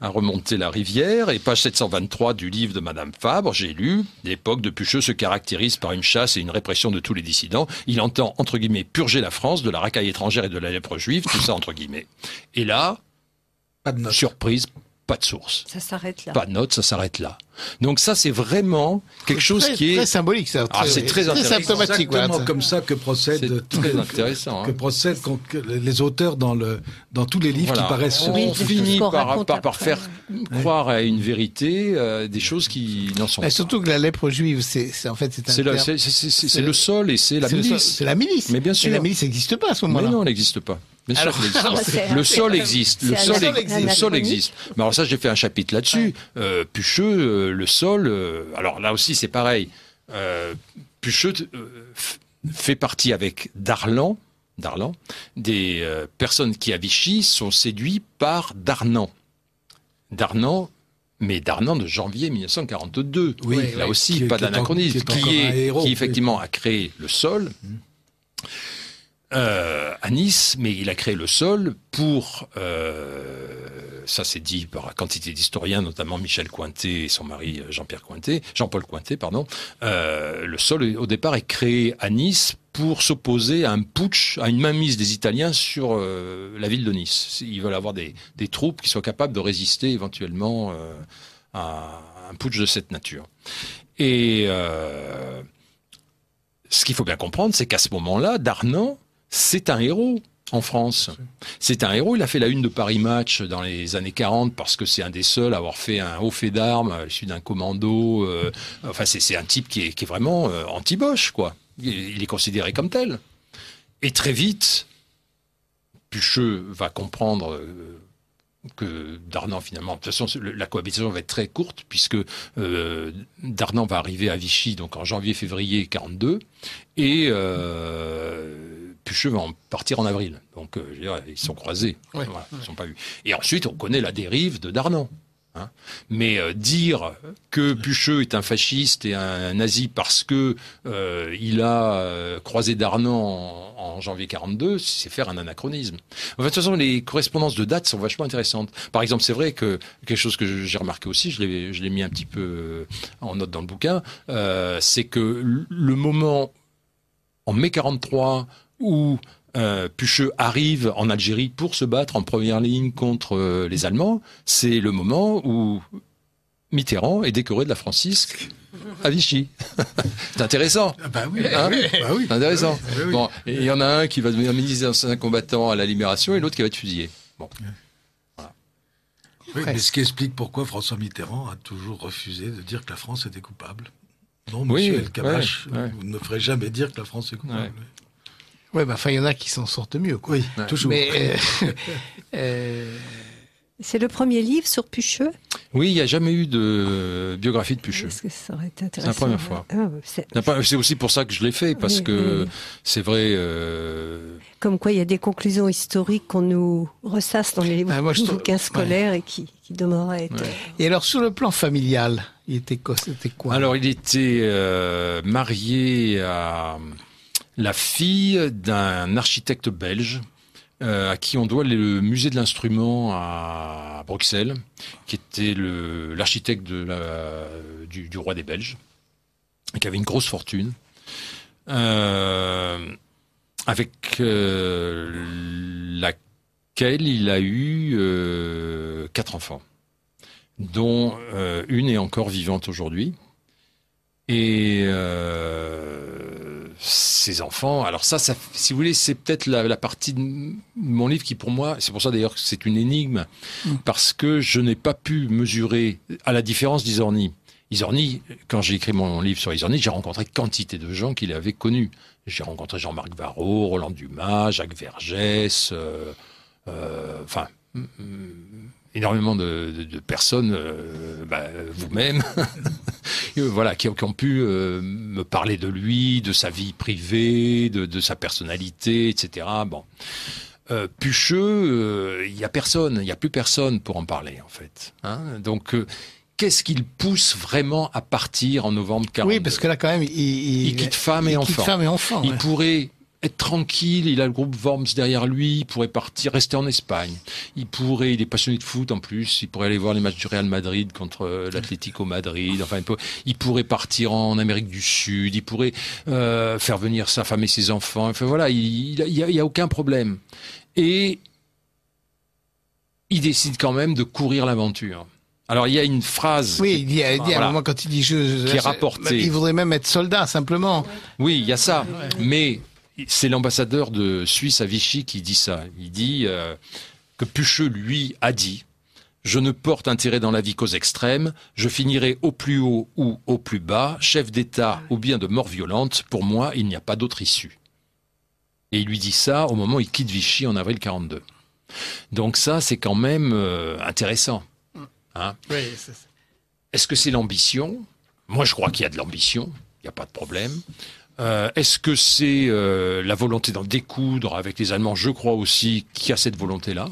à remonter la rivière. Et page 723 du livre de Madame Fabre, j'ai lu L'époque de Pucheux se caractérise par une chasse et une répression de tous les dissidents. Il entend, entre guillemets, purger la France de la racaille étrangère et de la lèpre juive, tout ça, entre guillemets. Et là, surprise, pas de source. Ça s'arrête là. Pas de note, ça s'arrête là. Donc ça, c'est vraiment quelque chose qui est très symbolique. Ah, c'est très, symptomatique. Exactement comme ça que procèdent très les hein. auteurs dans tous les livres qui paraissent. On, finit par, faire croire à une vérité euh, des choses qui n'en sont. Et pas. surtout que la lèpre juive, c'est en fait c'est le, sol et c'est la milice. C'est la milice. Mais bien sûr, la milice n'existe pas à ce moment-là. non, elle n'existe pas. Ah bah, le sol existe. Le sol, existe. Le sol existe. Mais alors ça, j'ai fait un chapitre là-dessus. Euh, Pucheux, euh, le sol. Euh, alors là aussi, c'est pareil. Pucheux fait partie avec Darlan, Darlan des personnes qui à Vichy sont séduites par Darnan. Darnan mais Darnan de janvier 1942. Oui, là aussi, pas d'anachronisme, qui, est, qui, effectivement a créé le sol. Mmh. Euh, à Nice, mais il a créé le sol pour, euh, ça c'est dit par la quantité d'historiens, notamment Michel Cointet et son mari euh, Jean-Pierre Cointet, Jean-Paul Cointet, pardon. le sol au départ est créé à Nice pour s'opposer à un putsch, à une mainmise des Italiens sur la ville de Nice. Ils veulent avoir des, des troupes qui soient capables de résister éventuellement à un putsch de cette nature. Et ce qu'il faut bien comprendre, c'est qu'à ce moment-là, Darnan c'est un héros en France. C'est un héros, il a fait la une de Paris Match dans les années 40 parce que c'est un des seuls à avoir fait un haut fait d'armes l'issue d'un commando. Euh, enfin, c'est un type qui est, vraiment euh, anti-Boche, quoi. Il, est considéré comme tel. Et très vite, Pucheux va comprendre... Euh, que Darnan finalement. De toute façon, la cohabitation va être très courte puisque Darnan va arriver à Vichy donc en janvier-février 42 et Pucheux va en partir en avril. Donc, euh, ils sont croisés. sont pas Et ensuite, on connaît la dérive de Darnan. Hein. Mais euh, dire que Pucheux est un fasciste et un, nazi parce que euh, il a croisé Darnan en, janvier 42, c'est faire un anachronisme. En fait, de toute façon, les correspondances de dates sont vachement intéressantes. Par exemple, c'est vrai que quelque chose que j'ai remarqué aussi, je l'ai, je l'ai mis un petit peu en note dans le bouquin, c'est que le moment en mai 43 où un euh, Pucheux arrive en Algérie pour se battre en première ligne contre euh, les Allemands, c'est le moment où Mitterrand est décoré de la Francisque à Vichy. c'est intéressant. Ah bah, hein bah, bah, ah bah oui, intéressant. Ah bon, il y en a un qui va devenir ministre ancien combattant à la Libération et l'autre qui va être fusillé. Bon. mais ce qui explique pourquoi François Mitterrand a toujours refusé de dire que la France était coupable. Non, monsieur oui, El Kabash, vous ne ferez jamais dire que la France est coupable. Oui, bah, il y en a qui s'en sortent mieux, quoi. Oui, toujours. Mais, euh, euh, c'est le premier livre sur Pucheux Oui, il n'y a jamais eu de biographie de Pucheux. que ça aurait été intéressant. C'est la première fois. Ah, bah, c'est aussi pour ça que je l'ai fait, parce que c'est vrai. Euh, Comme quoi, il y a des conclusions historiques qu'on nous ressasse dans les livres ah, moi, bouquins scolaires et qui, qui Et alors, sur le plan familial, il était quoi, quoi Alors, il était marié à la fille d'un architecte belge euh, à qui on doit le musée de l'instrument à Bruxelles, qui était l'architecte du, roi des Belges, qui avait une grosse fortune. Euh, avec euh, laquelle il a eu quatre enfants, dont une est encore vivante aujourd'hui. Et ses enfants. Alors ça, ça, si vous voulez, c'est peut-être la, partie de mon livre qui, pour moi, c'est pour ça d'ailleurs que c'est une énigme, mm. parce que je n'ai pas pu mesurer, à la différence d'Isorni, Isorni, quand j'ai écrit mon livre sur Isorni, j'ai rencontré quantité de gens qui l'avaient connu. J'ai rencontré Jean-Marc Varro, Roland Dumas, Jacques Vergès, euh, euh, enfin, mm, mm, énormément de, personnes, euh, bah, vous-même, euh, voilà, qui, ont pu euh, me parler de lui, de sa vie privée, de, sa personnalité, etc. Bon. Euh, Pucheux, il n'y a personne, il n'y a plus personne pour en parler, en fait. Hein. Donc, qu'est-ce qu'il pousse vraiment à partir en novembre 40 Oui, parce que là, quand même, il, quitte femme et quitte enfant. Il pourrait tranquille. Il a le groupe Worms derrière lui. Il pourrait partir, rester en Espagne. Il pourrait, il est passionné de foot en plus. Il pourrait aller voir les matchs du Real Madrid contre euh, l'Atlético Madrid. Enfin, il, pourrait partir en Amérique du Sud. Il pourrait euh, faire venir sa femme et ses enfants. Enfin, voilà, il n'y a, aucun problème. Et il décide quand même de courir l'aventure. Alors il y a une phrase. Oui, il y a, un moment quand il dit je, je qui est Il voudrait même être soldat simplement. Oui, il y a ça. Mais c'est l'ambassadeur de Suisse à Vichy qui dit ça. Il dit euh, que Pucheux, lui, a dit Je ne porte intérêt dans la vie qu'aux extrêmes, je finirai au plus haut ou au plus bas, chef d'État ah ou bien de mort violente, pour moi, il n'y a pas d'autre issue. Et il lui dit ça au moment où il quitte Vichy en avril 42. Donc ça, c'est quand même euh, intéressant. Mm. Hein. Est-ce que c'est l'ambition Moi, je crois qu'il y a de l'ambition, il n'y a pas de problème. Euh, est-ce que c'est euh, la volonté d'en découdre avec les Allemands Je crois aussi qu'il y a cette volonté-là.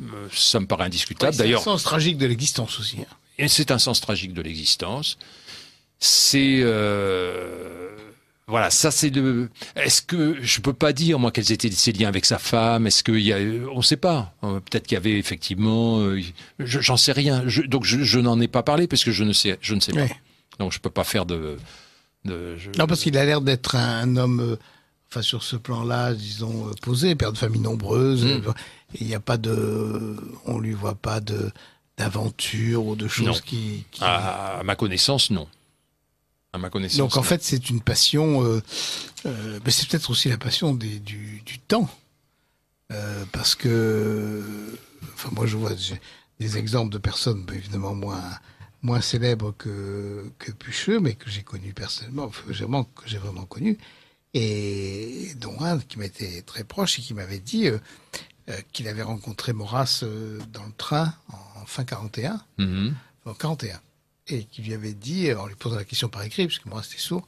Euh, ça me paraît indiscutable. D'ailleurs, c'est un sens tragique de l'existence aussi. Hein. Et c'est un sens tragique de l'existence. C'est voilà, ça c'est de... Est-ce que je peux pas dire moi quels étaient ses liens avec sa femme Est-ce qu'il y a, on ne sait pas. Peut-être qu'il y avait effectivement, j'en sais rien. donc je, n'en ai pas parlé parce que je ne sais, je ne sais pas. Donc je peux pas faire de non, parce qu'il a l'air d'être un, homme, euh, enfin sur ce plan-là, disons euh, posé, père de famille nombreuse. Mm. Euh, il n'y a pas de, on lui voit pas de d'aventure ou de choses qui. qui... À, ma connaissance, non. À ma connaissance. Donc en fait, c'est une passion. mais c'est peut-être aussi la passion du, du, temps, parce que. Enfin, moi, je vois des exemples de personnes, évidemment moins moins célèbre que, que Pucheux, mais que j'ai connu personnellement, que j'ai vraiment, connu, et dont un qui m'était très proche et qui m'avait dit euh, euh, qu'il avait rencontré Maurras euh, dans le train en, fin 41, en 41, et qui lui avait dit, en lui posant la question par écrit, puisque Maurras était sourd,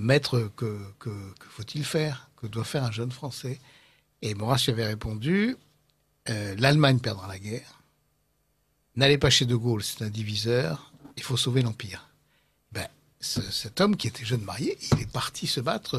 maître, que, que faut-il faire Que doit faire un jeune Français Et Maurras lui avait répondu, l'Allemagne perdra la guerre, n'allez pas chez De Gaulle, c'est un diviseur, il faut sauver l'Empire. Ben, cet homme qui était jeune marié, il est parti se battre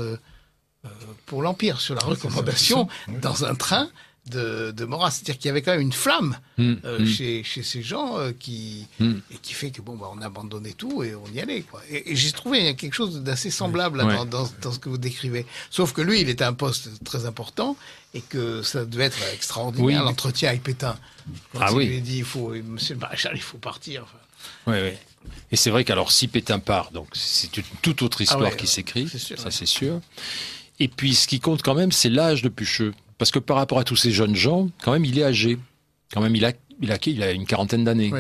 euh, pour l'Empire, sur la recommandation, dans un train de, de C'est-à-dire qu'il y avait quand même une flamme mm, euh, mm. Chez, ces gens euh, qui, mm. qui fait que bon, bah, on abandonnait tout et on y allait. Et, j'ai trouvé quelque chose d'assez semblable dans, ce que vous décrivez. Sauf que lui, il était un poste très important et que ça devait être extraordinaire l'entretien avec Pétain. Quand ah il lui a dit, il faut, Maréchal, il faut partir. oui, oui. Et c'est vrai qu'alors, si Pétain part, donc c'est une toute autre ah histoire qui s'écrit, ça c'est sûr. Et puis, ce qui compte quand même, c'est l'âge de Pucheux. Parce que par rapport à tous ces jeunes gens, quand même, il est âgé. Quand même, il a, il a une quarantaine d'années.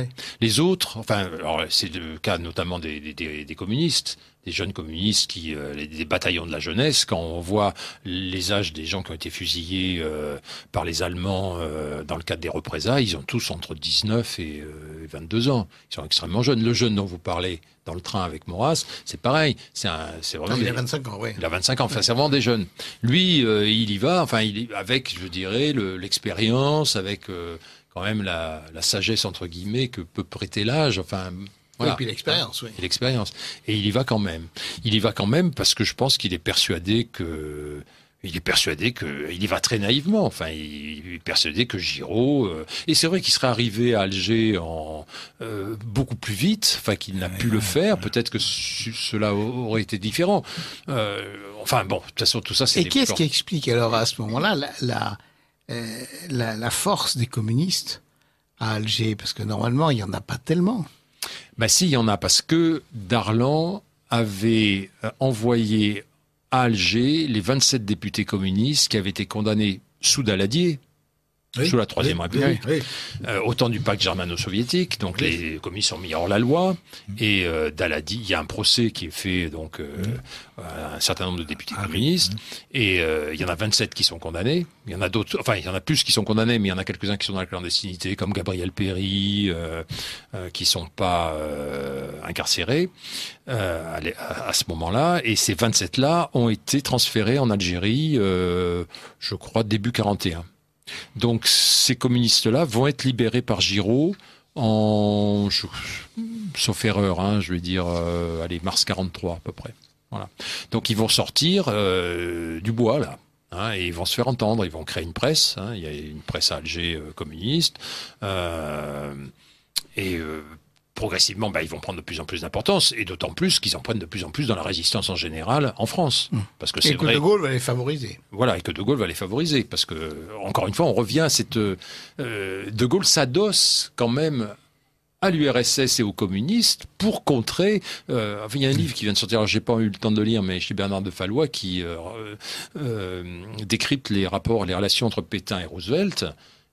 Les autres, enfin, c'est le cas notamment des communistes, des jeunes communistes qui euh, des bataillons de la jeunesse quand on voit les âges des gens qui ont été fusillés euh, par les allemands euh, dans le cadre des représailles ils ont tous entre 19 et 22 ans ils sont extrêmement jeunes le jeune dont vous parlez dans le train avec Maurras, c'est pareil. C'est vraiment. Ah, il a 25 ans, Il a 25 ans, enfin, c'est vraiment des jeunes. Lui, il y va, enfin, il, avec, je dirais, l'expérience, avec quand même la, la sagesse, entre guillemets, que peut prêter l'âge. Enfin, et puis l'expérience, oui. Et l'expérience. Et il y va quand même. Il y va quand même parce que je pense qu'il est persuadé que il est persuadé que il y va très naïvement. Enfin, il est persuadé que Giraud euh, et c'est vrai qu'il serait arrivé à Alger en euh, beaucoup plus vite. Enfin, qu'il n'a pu le faire. Peut-être que cela aurait été différent. Euh, enfin, bon, de toute façon, tout ça, c'est. Et qu'est-ce qui explique alors à ce moment-là la la, la force des communistes à Alger Parce que normalement, il y en a pas tellement. Ben si, il y en a, parce que Darlan avait euh, envoyé à Alger les 27 députés communistes qui avaient été condamnés sous Daladier, sous la Troisième République, euh, au temps du pacte germano-soviétique. Donc les communistes sont mis hors la loi. Mm. Et euh, Daladi, il y a un procès qui est fait donc euh, mm. à un certain nombre de députés ah communistes. Mm. Et euh, il y en a 27 qui sont condamnés. Il y en a d'autres, enfin il y en a plus qui sont condamnés, mais il y en a quelques-uns qui sont dans la clandestinité, comme Gabriel Perry, qui sont pas incarcérés à, à, ce moment-là. Et ces 27 là ont été transférés en Algérie, je crois début 41. Donc ces communistes-là vont être libérés par Giraud en, sauf erreur, hein, je vais dire, euh, allez, mars 43 à peu près. Voilà. Donc ils vont sortir euh, du bois là. Hein, et ils vont se faire entendre, ils vont créer une presse. Hein. il y a une presse à Alger euh, communiste. et progressivement, ben, ils vont prendre de plus en plus d'importance, et d'autant plus qu'ils en prennent de plus en plus dans la résistance en général en France. Mmh. Parce que et que De Gaulle va les favoriser. Voilà, et que De Gaulle va les favoriser, parce que, encore une fois, on revient à cette... Euh, de Gaulle s'adosse quand même à l'URSS et aux communistes pour contrer. Euh, il y a un livre qui vient de sortir, j'ai pas eu le temps de le lire, mais chez Bernard de Fallois, qui euh, décrypte les rapports, les relations entre Pétain et Roosevelt.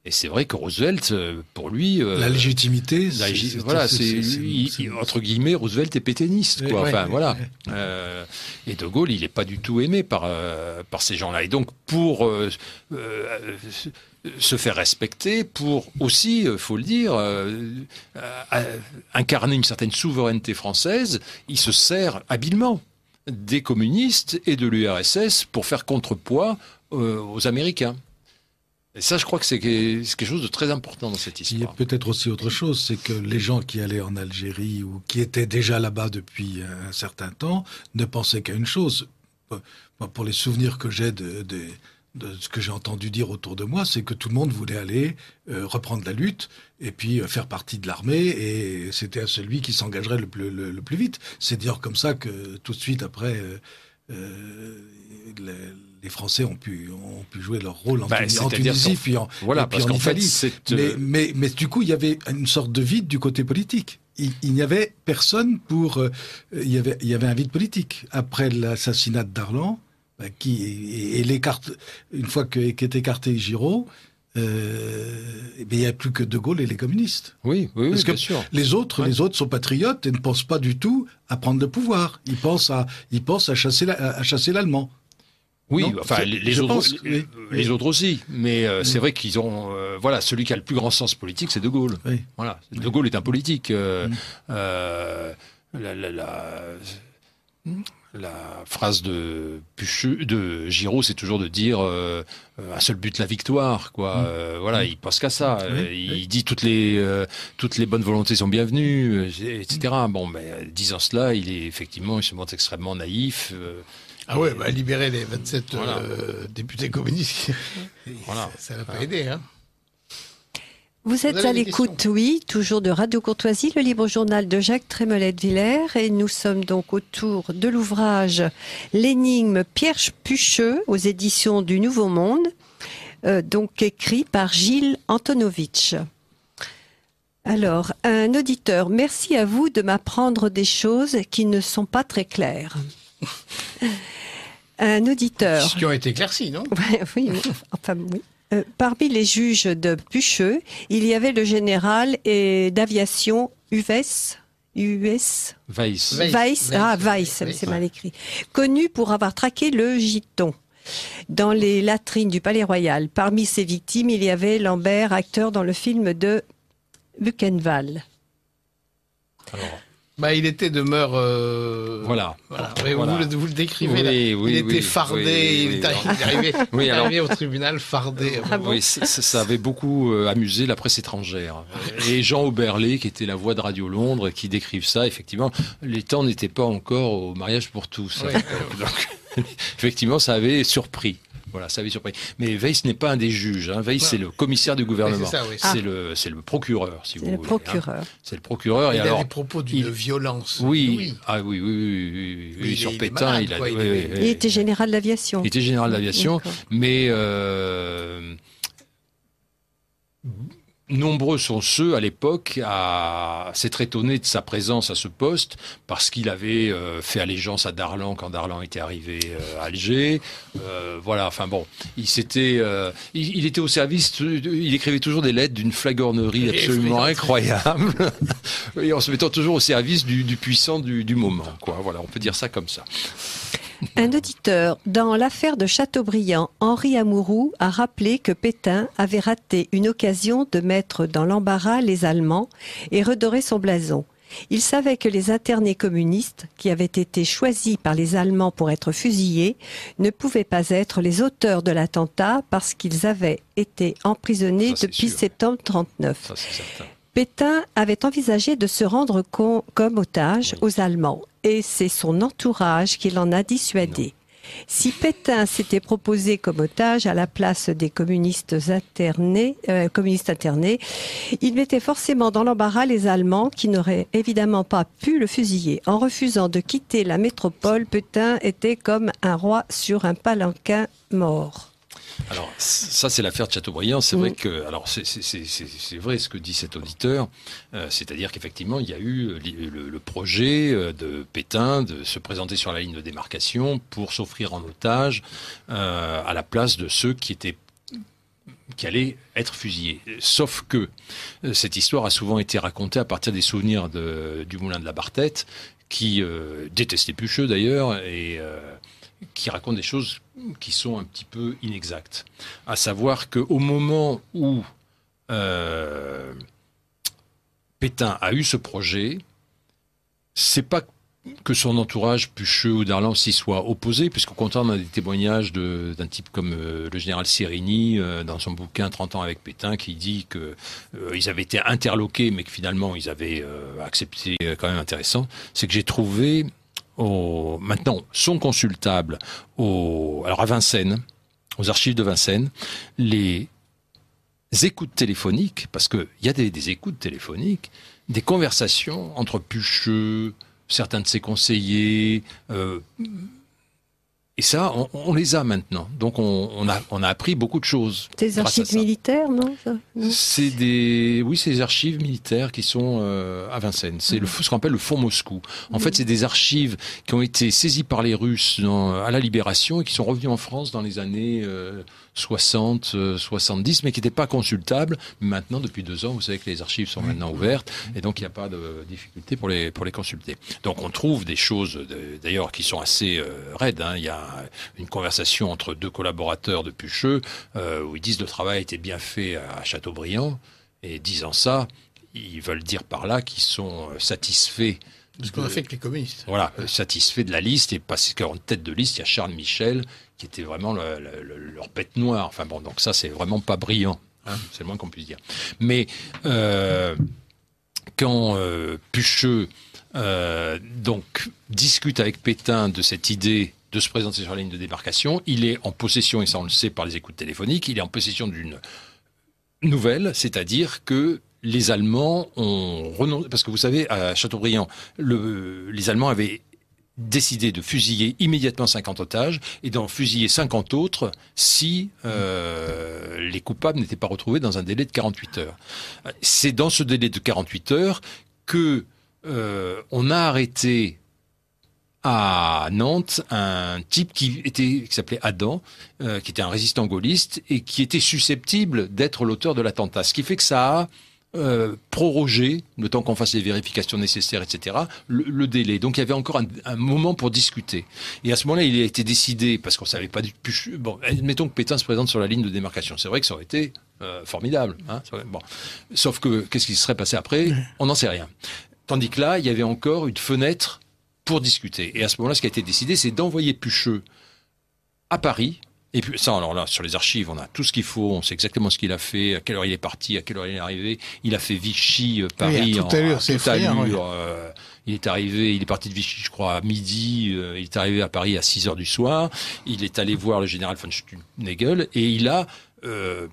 Et c'est vrai que Roosevelt, euh, pour lui, euh, la légitimité, voilà, entre guillemets Roosevelt est pétainiste, enfin voilà. Euh, et De Gaulle, il n'est pas du tout aimé par par ces gens-là. Et donc pour se faire respecter, pour aussi, faut le dire, incarner une certaine souveraineté française, il se sert habilement des communistes et de l'URSS pour faire contrepoids aux Américains. Et ça, je crois que c'est quelque chose de très important dans cette histoire. Il y a peut-être aussi autre chose, c'est que les gens qui allaient en Algérie ou qui étaient déjà là-bas depuis euh, un certain temps ne pensaient qu'à une chose. Euh, pour les souvenirs que j'ai de, ce que j'ai entendu dire autour de moi, c'est que tout le monde voulait aller euh, reprendre la lutte et puis faire partie de l'armée. Et c'était à celui qui s'engagerait le plus, vite. C'est d'ailleurs comme ça que tout de suite après les Français ont pu, jouer leur rôle en, bah, Tunisie, puis en, mais, du coup, il y avait une sorte de vide du côté politique il, n'y avait personne pour. Euh, il, y avait, il y avait un vide politique. Après l'assassinat Darlan, bah, qui, et, une fois qu'est écarté Giraud, euh, il n'y a plus que De Gaulle et les communistes. Oui, bien sûr. Les autres, les autres sont patriotes et ne pensent pas du tout à prendre le pouvoir. Ils pensent à, chasser l'allemand. Oui, enfin les, autres, les, autres aussi, mais euh, c'est vrai qu'ils ont, euh, voilà, celui qui a le plus grand sens politique, c'est De Gaulle. Voilà, De Gaulle est un politique. Euh, mm. euh, la, la, la, la, phrase de de Giraud, c'est toujours de dire un seul but la victoire, quoi. Mm. voilà, mm. il pense qu'à ça. il dit toutes les toutes les bonnes volontés sont bienvenues, etc. Bon, mais disant cela, il est effectivement, il se montre extrêmement naïf. Ah ouais, bah, libérer les 27 euh, députés communistes, voilà. ça n'a pas aidé. Hein. Vous êtes à l'écoute, oui, toujours de Radio Courtoisie, le libre journal de Jacques Trémelette-Villers. Et nous sommes donc autour de l'ouvrage L'énigme Pierre Pucheux aux éditions du Nouveau Monde, euh, donc écrit par Gilles Antonovitch. Alors, un auditeur, merci à vous de m'apprendre des choses qui ne sont pas très claires. un auditeur. Ce qui ont été éclaircis, non Oui, Enfin, oui. Euh, parmi les juges de Pucheux, il y avait le général et d'aviation Uves. US Weiss. Weiss. Ah, Weiss, c'est mal écrit. Connu pour avoir traqué le giton dans les latrines du Palais Royal. Parmi ses victimes, il y avait Lambert, acteur dans le film de Buchenwald. Bah, il était de euh, Voilà. Vous, le décrivez. il était fardé. il est arrivé, au tribunal fardé. Ah oui, ça, avait beaucoup euh, amusé la presse étrangère. Et Jean Oberlé, qui était la voix de Radio Londres, qui décrive ça. Effectivement, les temps n'étaient pas encore au mariage pour tous. Donc, effectivement, ça avait surpris. Voilà, ça avait surpris. Mais ce n'est pas un des juges. Hein. c'est le commissaire du gouvernement. C'est oui. Ah. c'est le, procureur, si vous voulez. C'est hein. le procureur. C'est le procureur. Il a des propos d'une violence. Oui. oui. Ah oui, oui, oui. oui sur Pétain, il, a... était général de l'aviation. Il était général de l'aviation, mais. Euh, Nombreux sont ceux à l'époque à s'être étonnés de sa présence à ce poste parce qu'il avait euh, fait allégeance à Darlan quand Darlan était arrivé euh, à Alger. Euh, voilà, enfin bon, il s'était, il, était au service, il écrivait toujours des lettres d'une flagornerie absolument incroyable et en se mettant toujours au service du, du puissant du, du moment. Quoi, voilà, on peut dire ça comme ça. Un auditeur, dans l'affaire de Chateaubriand, Henri Amouroux a rappelé que Pétain avait raté une occasion de mettre dans l'embarras les Allemands et redorer son blason. Il savait que les internés communistes, qui avaient été choisis par les Allemands pour être fusillés, ne pouvaient pas être les auteurs de l'attentat parce qu'ils avaient été emprisonnés depuis septembre 1939. Pétain avait envisagé de se rendre comme otage aux Allemands et c'est son entourage qui l'en a dissuadé. Si Pétain s'était proposé comme otage à la place des communistes internés, euh, communistes internés il mettait forcément dans l'embarras les Allemands qui n'auraient évidemment pas pu le fusiller. En refusant de quitter la métropole, Pétain était comme un roi sur un palanquin mort. Alors, ça, c'est l'affaire de Chateaubriand. C'est mm. vrai que, alors, c'est vrai ce que dit cet auditeur, euh, c'est-à-dire qu'effectivement, il y a eu euh, le, projet euh, de Pétain de se présenter sur la ligne de démarcation pour s'offrir en otage à la place de ceux qui étaient qui allaient être fusillés. Sauf que cette histoire a souvent été racontée à partir des souvenirs de, du moulin de la Bartette, qui détestait Pucheux d'ailleurs, et qui raconte des choses qui sont un petit peu inexactes. À savoir qu'au moment où euh, Pétain a eu ce projet, c'est pas que son entourage, Pucheux ou Darlan, s'y soit opposé, puisqu'au contraire, on a des témoignages d'un type comme euh, le général Sirini euh, dans son bouquin 30 ans avec Pétain, qui dit qu'ils avaient été interloqués, mais que finalement, ils avaient accepté quand même intéressant. C'est que j'ai trouvé maintenant sont consultables au, alors à Vincennes, aux archives de Vincennes, les écoutes téléphoniques, parce qu'il y a des, écoutes téléphoniques, des conversations entre Pucheux, certains de ses conseillers, euh, et ça, on, les a maintenant. Donc on, on, a, on a appris beaucoup de choses. Des archives militaires, non, C'est des, oui, c'est des archives militaires qui sont euh, à Vincennes. C'est le, mhm. ce qu'on appelle le fonds Moscou. En mhm. fait, c'est des archives qui ont été saisies par les Russes dans, à la libération et qui sont revenues en France dans les années. Euh, 60, 70, euh, mais qui n'étaient pas consultables. Maintenant, depuis deux ans, vous savez que les archives sont maintenant ouvertes et donc il n'y a pas de difficulté pour les, pour les consulter. Donc on trouve des choses d'ailleurs qui sont assez euh, raides. Hein. Il y a une conversation entre deux collaborateurs de Pucheux euh, où ils disent le travail était bien fait à Châteaubriand et disant ça, ils veulent dire par là qu'ils sont satisfaits de qu'on a fait avec les communistes. Voilà, satisfait de la liste. Et parce qu'en tête de liste, il y a Charles Michel qui était vraiment leur bête noire. Enfin bon, donc ça, c'est vraiment pas brillant. Hein, c'est le moins qu'on puisse dire. Mais euh, quand euh, Pucheux euh, donc, discute avec Pétain de cette idée de se présenter sur la ligne de démarcation, il est en possession, et ça on le sait par les écoutes téléphoniques, il est en possession d'une nouvelle, c'est-à-dire que les Allemands ont renoncé, parce que vous savez, à Châteaubriand, les Allemands avaient décider de fusiller immédiatement 50 otages et d'en fusiller 50 autres si euh, les coupables n'étaient pas retrouvés dans un délai de 48 heures. C'est dans ce délai de 48 heures que euh, on a arrêté à Nantes un type qui était qui s'appelait Adam, euh, qui était un résistant gaulliste et qui était susceptible d'être l'auteur de l'attentat. Ce qui fait que ça euh, proroger, le temps qu'on fasse les vérifications nécessaires, etc., le, délai. Donc il y avait encore un, moment pour discuter. Et à ce moment-là, il a été décidé, parce qu'on ne savait pas du tout... Bon, admettons que Pétain se présente sur la ligne de démarcation. C'est vrai que ça aurait été euh, formidable. Hein. Sauf que qu'est-ce qui serait passé après On n'en sait rien. Tandis que là, il y avait encore une fenêtre pour discuter. Et à ce moment-là, ce qui a été décidé, c'est d'envoyer Pucheux à Paris et puis ça, alors là, sur les archives, on a tout ce qu'il faut, on sait exactement ce qu'il a fait, à quelle heure il est parti, à quelle heure il est arrivé. Il a fait Vichy, Paris, à il est arrivé, il est parti de Vichy, je crois, à midi. Euh, il est arrivé à Paris à 6 heures du soir. Il est allé voir le général von Stünnegel et il a euh,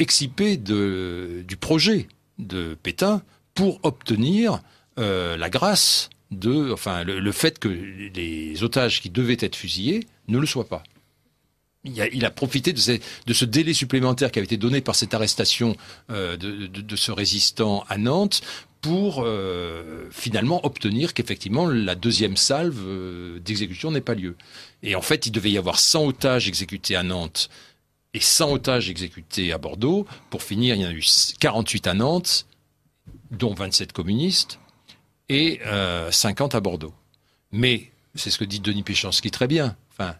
excipé de, du projet de Pétain pour obtenir euh, la grâce de, enfin, le fait que les otages qui devaient être fusillés ne le soient pas il a, profité de, ce délai supplémentaire qui avait été donné par cette arrestation euh, de, ce résistant à Nantes pour euh, finalement obtenir qu'effectivement la deuxième salve euh, d'exécution n'ait pas lieu. Et en fait, il devait y avoir 100 otages exécutés à Nantes et 100 otages exécutés à Bordeaux. Pour finir, il y en a eu 48 à Nantes, dont 27 communistes, et 50 à Bordeaux. Mais, c'est ce que dit Denis Péchanski très bien, enfin,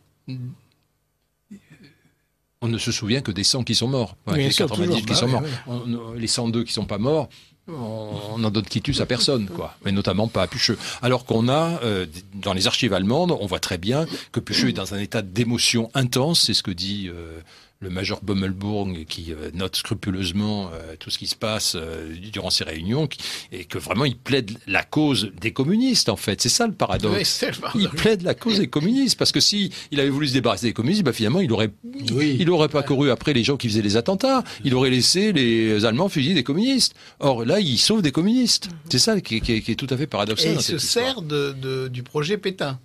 on ne se souvient que des 100 qui sont morts, les 90 qui sont bah morts, les 102 qui sont pas morts. On n'en donne quitus à personne, quoi. Mais notamment pas à Pucheux. Alors qu'on a, euh, dans les archives allemandes, on voit très bien que Pucheux est dans un état d'émotion intense. C'est ce que dit euh, le major Bommelbourg qui euh, note scrupuleusement euh, tout ce qui se passe euh, durant ces réunions et que vraiment il plaide la cause des communistes en fait. C'est ça le paradoxe. il plaide la cause des communistes parce que si il avait voulu se débarrasser des communistes, bah, finalement il aurait il aurait pas couru après les gens qui faisaient les attentats. Il aurait laissé les Allemands fusiller des communistes. Or là il sauve des communistes. C'est ça qui est, tout à fait paradoxal. Et il se sert du projet Pétain.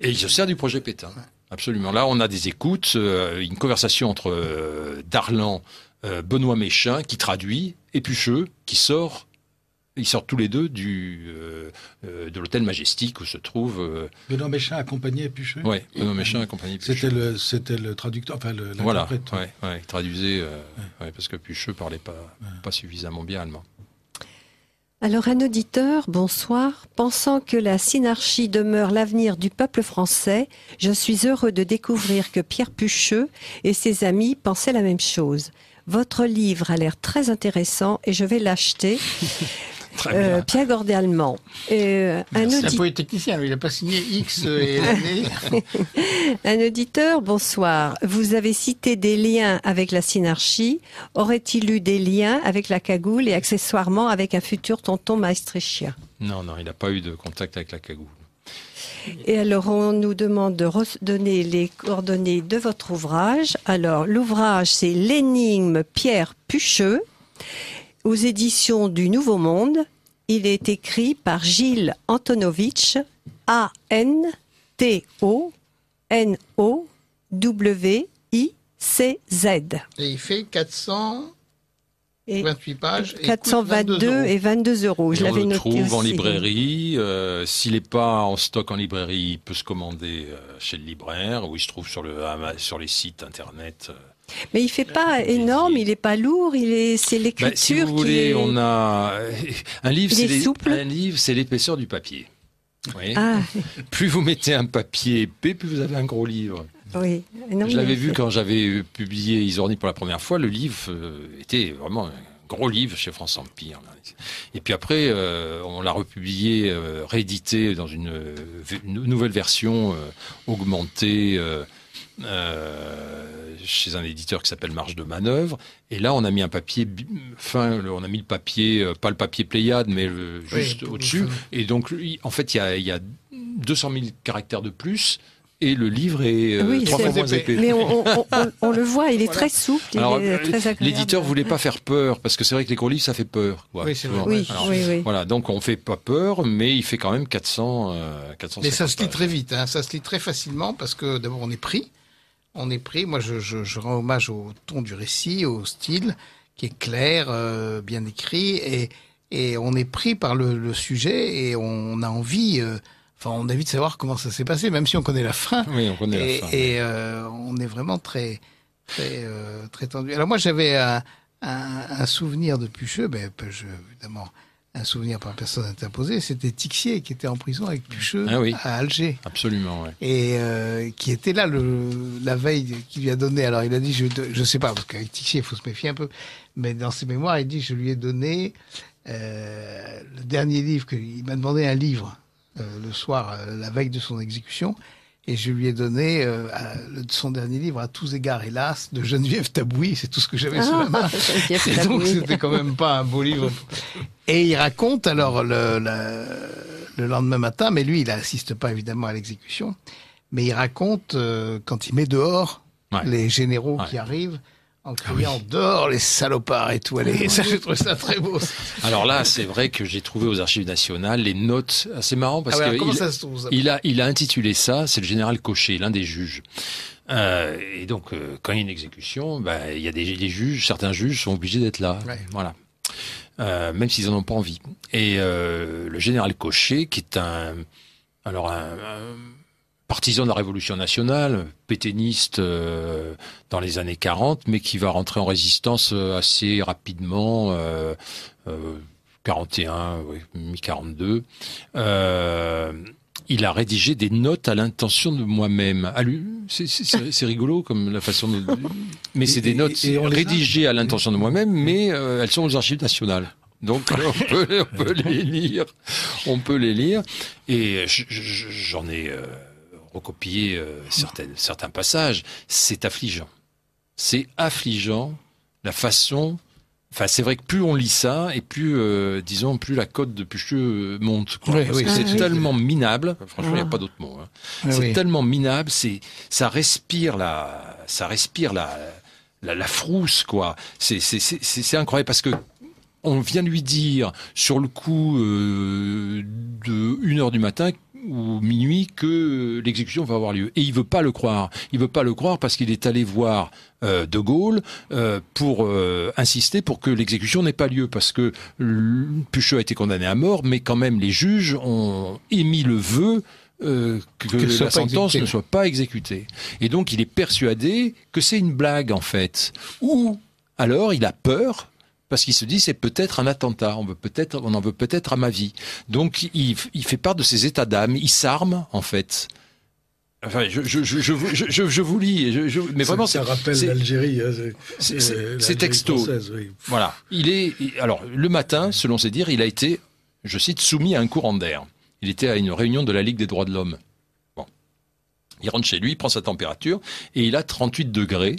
Et il se sert du projet Pétain absolument. Là, on a des écoutes, euh, une conversation entre euh, Darlan, euh, Benoît Méchin, qui traduit, et Pucheux, qui sort ils sortent tous les deux du, de l'hôtel majestique où se trouve. Benoît Méchin accompagné Pucheux Oui, Benoît Méchin accompagné Pucheux. C'était le, c'était le traducteur, enfin le, Voilà, hein. il traduisait, parce que Pucheux parlait pas, pas suffisamment bien allemand. Alors un auditeur, bonsoir, pensant que la synarchie demeure l'avenir du peuple français, je suis heureux de découvrir que Pierre Pucheux et ses amis pensaient la même chose. Votre livre a l'air très intéressant et je vais l'acheter. Euh, Pierre Gordet Allemand. Euh, un il n'a pas signé X euh, et e. un auditeur, bonsoir. Vous avez cité des liens avec la synarchie. Aurait-il eu des liens avec la cagoule et accessoirement avec un futur tonton maestrichien Non, non, il n'a pas eu de contact avec la cagoule. Et alors, on nous demande de donner les coordonnées de votre ouvrage. Alors, l'ouvrage, c'est L'énigme Pierre Pucheux aux éditions du Nouveau Monde. Il est écrit par Gilles Antonovitch, A-N-T-O-N-O-W-I-C-Z. Et il fait 400. pages. 422 et 22 euros. Je l'avais trouve en librairie. Euh, s'il n'est pas en stock en librairie, il peut se commander euh, chez le libraire ou il se trouve sur, les sites internet. Euh, mais il fait pas énorme, il est pas lourd, il est c'est bah, l'écriture si vous voulez, on a un livre c'est un livre c'est l'épaisseur du papier. Ah. Plus vous mettez un papier épais, plus vous avez un gros livre. Oui. Non, je l'avais vu quand j'avais euh, publié Isorni pour la première fois, le livre euh, était vraiment un gros livre chez France Empire. Et puis après, euh, on l'a republié, réédité dans une, nouvelle version augmentée chez un éditeur qui s'appelle Marge de Manœuvre. Et là, on a mis un papier fin, on a mis le papier, euh, pas le papier Pléiade, mais euh, juste au-dessus. Et donc, en fait, il y a, 200 000 caractères de plus et le livre est euh, trois fois moins épais. Mais on, le voit, il est très souple, il est très agréable. L'éditeur voulait pas faire peur, parce que c'est vrai que les gros livres, ça fait peur. oui, c'est vrai. voilà, donc on fait pas peur, mais il fait quand même 400, 450 Mais ça se lit très vite, hein. ça se lit très facilement, parce que d'abord on est pris, on est pris. Moi, je, rends hommage au ton du récit, au style qui est clair, euh, bien écrit, et, et on est pris par le, sujet et on, a envie. Euh, enfin, on a envie de savoir comment ça s'est passé, même si on connaît la fin. Oui, on connaît et, la fin. Et euh, on est vraiment très, très, très tendu. Alors moi, j'avais un, souvenir de Pucheux, ben, ben je, évidemment, un souvenir par personne interposée, c'était Tixier qui était en prison avec Pucheux ah à Alger. Absolument, oui. Et euh, qui était là la veille qu'il lui a donné. Alors il a dit, je ne sais pas, parce qu'avec Tixier, il faut se méfier un peu. Mais dans ses mémoires, il dit, je lui ai donné euh, le dernier livre, qu'il il m'a demandé un livre euh, le soir, la veille de son exécution et je lui ai donné euh, son dernier livre, À tous égards, hélas, de Geneviève Taboui. C'est tout ce que j'avais sous la ah, main. c'était quand même pas un beau livre. Et il raconte alors le, le, lendemain matin, mais lui, il n'assiste pas évidemment à l'exécution, mais il raconte euh, quand il met dehors les généraux qui arrivent en criant dehors les salopards étoilés. Ah ça, je trouve ça très beau. Alors là, c'est vrai que j'ai trouvé aux archives nationales les notes. Ah, c'est marrant parce ah que qu'il il a, il a intitulé ça, c'est le général Cochet, l'un des juges. Euh, et donc, euh, quand il y a une exécution, bah, il y a des, juges, certains juges sont obligés d'être là. Voilà. Euh, même s'ils n'en ont pas envie. Et le général Cochet, qui est un, alors un partisan de la Révolution nationale, péténiste euh, dans les années 40, mais qui va rentrer en résistance euh, assez rapidement, euh, 41, euh, mi-42. il a rédigé des notes à l'intention de moi-même. Ah, c'est rigolo comme la façon de... Mais c'est des notes rédigées à l'intention de moi-même, mais elles sont aux archives nationales. Donc on peut, on peut, les lire, on peut les lire. Et j'en ai copier euh, certains passages, c'est affligeant. C'est affligeant la façon Enfin, c'est vrai que plus on lit ça, et plus, euh, disons, plus la cote de Pucheux euh, monte. c'est ah, tellement minable. Ah. Franchement, il n'y a pas d'autre mot. Hein. c'est ah, tellement minable. C'est, ça respire la, ça respire la, la, frousse, quoi. C'est, incroyable parce que on vient lui dire sur le coup de 1h du matin ou minuit que l'exécution va avoir lieu. Et il veut pas le croire. Il veut pas le croire parce qu'il est allé voir euh, De Gaulle euh, pour euh, insister pour que l'exécution n'ait pas lieu parce que Puchot a été condamné à mort, mais quand même les juges ont émis le vœu que la sentence ne soit pas exécutée. Et donc il est persuadé que c'est une blague en fait. Ou alors il a peur parce qu'il se dit c'est peut-être un attentat, on, veut peut-être, on en veut peut-être à ma vie. Donc il, fait part de ses états d'âme, il s'arme en fait. Enfin, je, je, je, je, vous lis, mais vraiment, ça, rappelle l'Algérie, hein, c'est euh, texto. Voilà, il est alors le matin, selon ses dires, il a été, je cite, soumis à un courant d'air. Il était à une réunion de la Ligue des droits de l'homme. Il rentre chez lui, prend sa température et il a 38 degrés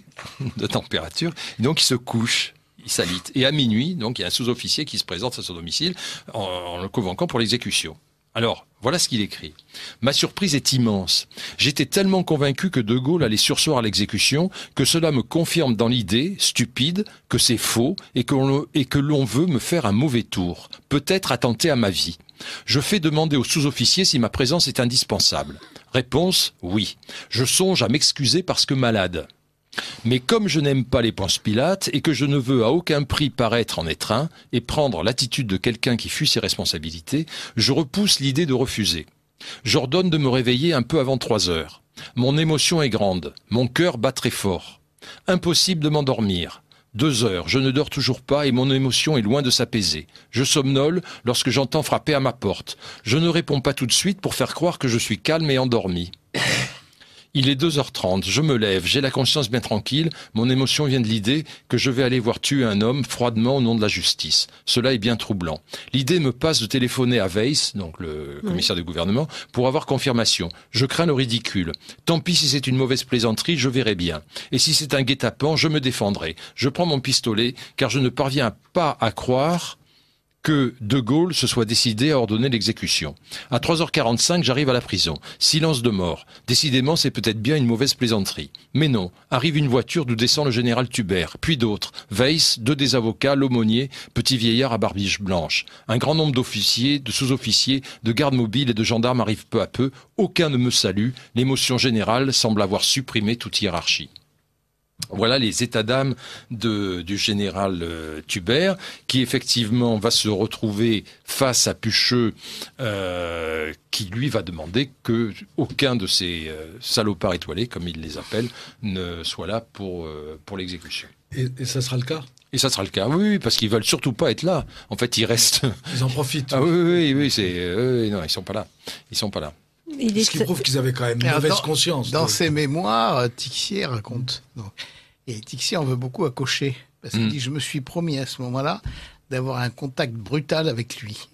de température. Donc il se couche il s'alite. Et à minuit, donc, il y a un sous-officier qui se présente à son domicile en, le convoquant pour l'exécution. Alors, voilà ce qu'il écrit. Ma surprise est immense. J'étais tellement convaincu que De Gaulle allait sursoir à l'exécution que cela me confirme dans l'idée, stupide, que c'est faux et que l'on veut me faire un mauvais tour, peut-être attenter à ma vie. Je fais demander au sous-officier si ma présence est indispensable. Réponse, oui. Je songe à m'excuser parce que malade. Mais comme je n'aime pas les Pilates et que je ne veux à aucun prix paraître en étreint et prendre l'attitude de quelqu'un qui fuit ses responsabilités, je repousse l'idée de refuser. J'ordonne de me réveiller un peu avant trois heures. Mon émotion est grande, mon cœur bat très fort. Impossible de m'endormir. Deux heures, je ne dors toujours pas et mon émotion est loin de s'apaiser. Je somnole lorsque j'entends frapper à ma porte. Je ne réponds pas tout de suite pour faire croire que je suis calme et endormi. Il est 2h30, je me lève, j'ai la conscience bien tranquille, mon émotion vient de l'idée que je vais aller voir tuer un homme froidement au nom de la justice. Cela est bien troublant. L'idée me passe de téléphoner à Weiss, donc le commissaire du gouvernement, pour avoir confirmation. Je crains le ridicule. Tant pis si c'est une mauvaise plaisanterie, je verrai bien. Et si c'est un guet-apens, je me défendrai. Je prends mon pistolet, car je ne parviens pas à croire que De Gaulle se soit décidé à ordonner l'exécution. À 3h45, j'arrive à la prison. Silence de mort. Décidément, c'est peut-être bien une mauvaise plaisanterie. Mais non, arrive une voiture d'où descend le général Tubert, puis d'autres. Weiss, deux des avocats, l'aumônier, petit vieillard à barbiche blanche. Un grand nombre d'officiers, de sous-officiers, de gardes mobiles et de gendarmes arrivent peu à peu. Aucun ne me salue. L'émotion générale semble avoir supprimé toute hiérarchie. Voilà les états d'âme du général euh, Tubert, qui effectivement va se retrouver face à Pucheux, euh, qui lui va demander que aucun de ces euh, salopards étoilés, comme il les appelle, ne soit là pour, pour l'exécution. Et, ça sera le cas et ça sera le cas, oui, parce qu'ils veulent surtout pas être là. En fait, ils restent. Ils en profitent. Ah oui, oui, oui, c'est, non, ils sont pas là. Ils sont pas là. Ce qui prouve qu'ils avaient quand même une mauvaise conscience. Dans ses mémoires, euh, Tixier raconte. Donc, et Tixier en veut beaucoup à Cochet. Parce qu'il hmm. dit Je me suis promis à ce moment-là d'avoir un contact brutal avec lui.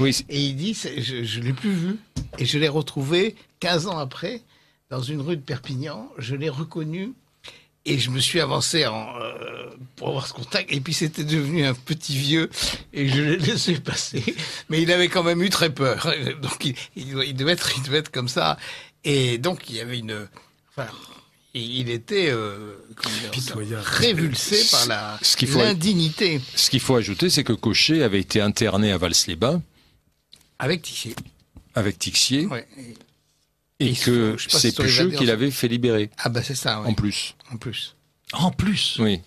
oui. et il dit Je ne l'ai plus vu. Et je l'ai retrouvé 15 ans après, dans une rue de Perpignan. Je l'ai reconnu et je me suis avancé en, euh, pour avoir ce contact. Et puis c'était devenu un petit vieux et je l'ai laissé passer. Mais il avait quand même eu très peur. Donc il, devait, être, il être comme ça. Et donc il y avait une... Enfin, il était euh, révulsé par la l'indignité. Ce qu'il faut ajouter, c'est que Cochet avait été interné à Vals-les-Bains. Avec Tixier. Avec Tixier. Et, que c'est Pucheux qui l'avait fait libérer. Ah bah c'est ça, oui. En plus. En plus. En plus Oui.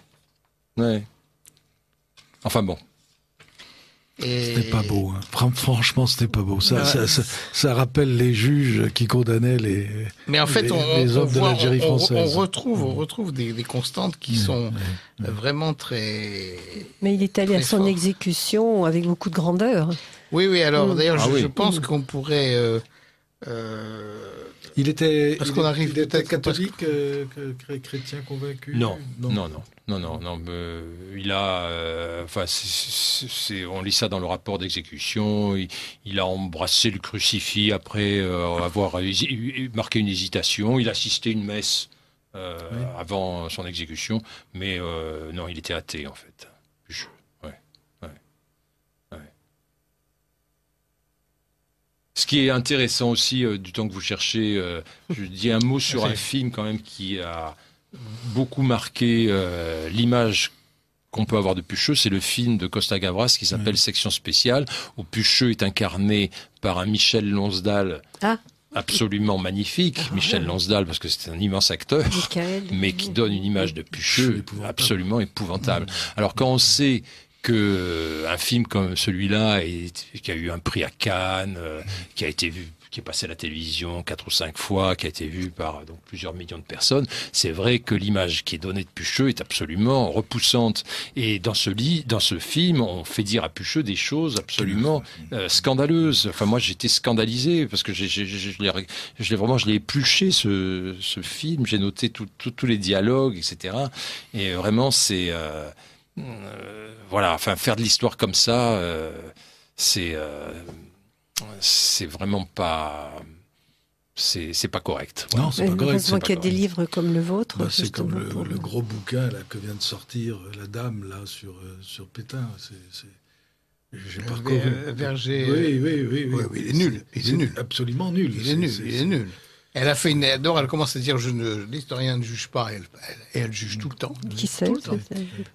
Ouais. Enfin bon. C'était pas beau. Hein. Franchement, c'était pas beau. Ça, ça, rappelle les juges qui condamnaient les, mais en fait, les, hommes de l'Algérie française. On, on, retrouve, on mmh. retrouve des, constantes qui mmh. sont vraiment très. Mais il est allé à son exécution avec beaucoup de grandeur. Oui, oui. Alors, mmh. d'ailleurs, je, ah pense qu'on pourrait. Euh, euh, il était. Parce qu'on arrive il catholique, euh, chrétien convaincu. Non, non, non, non, non, euh, il a, enfin, on lit ça dans le rapport d'exécution. Il, a embrassé le crucifix après avoir marqué une hésitation. Il a assisté une messe. avant son exécution, mais non, il était athée en fait. Ce qui est intéressant aussi, euh, du temps que vous cherchez, euh, je dis un mot sur un film quand même qui a beaucoup marqué euh, l'image qu'on peut avoir de Pucheux, c'est le film de Costa Gavras qui s'appelle Section spéciale, où Pucheux est incarné par un Michel Lonsdal. Ah. absolument magnifique, ah, Michel Lonsdal, parce que c'est un immense acteur, mais qui donne une image de Pucheux absolument épouvantable. Alors quand on sait que euh, un film comme celui-là, qui a eu un prix à Cannes, euh, mm. qui a été vu qui est passé à la télévision quatre ou cinq fois, qui a été vu par euh, donc, plusieurs millions de personnes, c'est vrai que l'image qui est donnée de Pucheux est absolument repoussante. Et dans ce, lit, dans ce film, on fait dire à Pucheux des choses absolument scandaleuses. Enfin, moi, j'étais scandalisé parce que j'ai, j'ai, je l'ai vraiment, je l'ai épluché ce, ce film. J'ai noté tous les dialogues, etc. Et vraiment, c'est euh, voilà, enfin, faire de l'histoire comme ça, euh, c'est euh, c'est vraiment pas c'est pas correct. Non, c'est pas correct. qu'il y a des livres comme le vôtre. Bah, c'est comme le, gros bouquin là, que vient de sortir la dame là sur, sur Pétain. C'est. J'ai parcouru. Verger. Oui, oui, oui. oui. il est nul. il est, nul. Absolument nul. Il est nul. il est nul. Elle a fait une. Alors elle commence à dire je ne l'historien ne juge pas, Et elle, elle juge tout le temps. Qui sait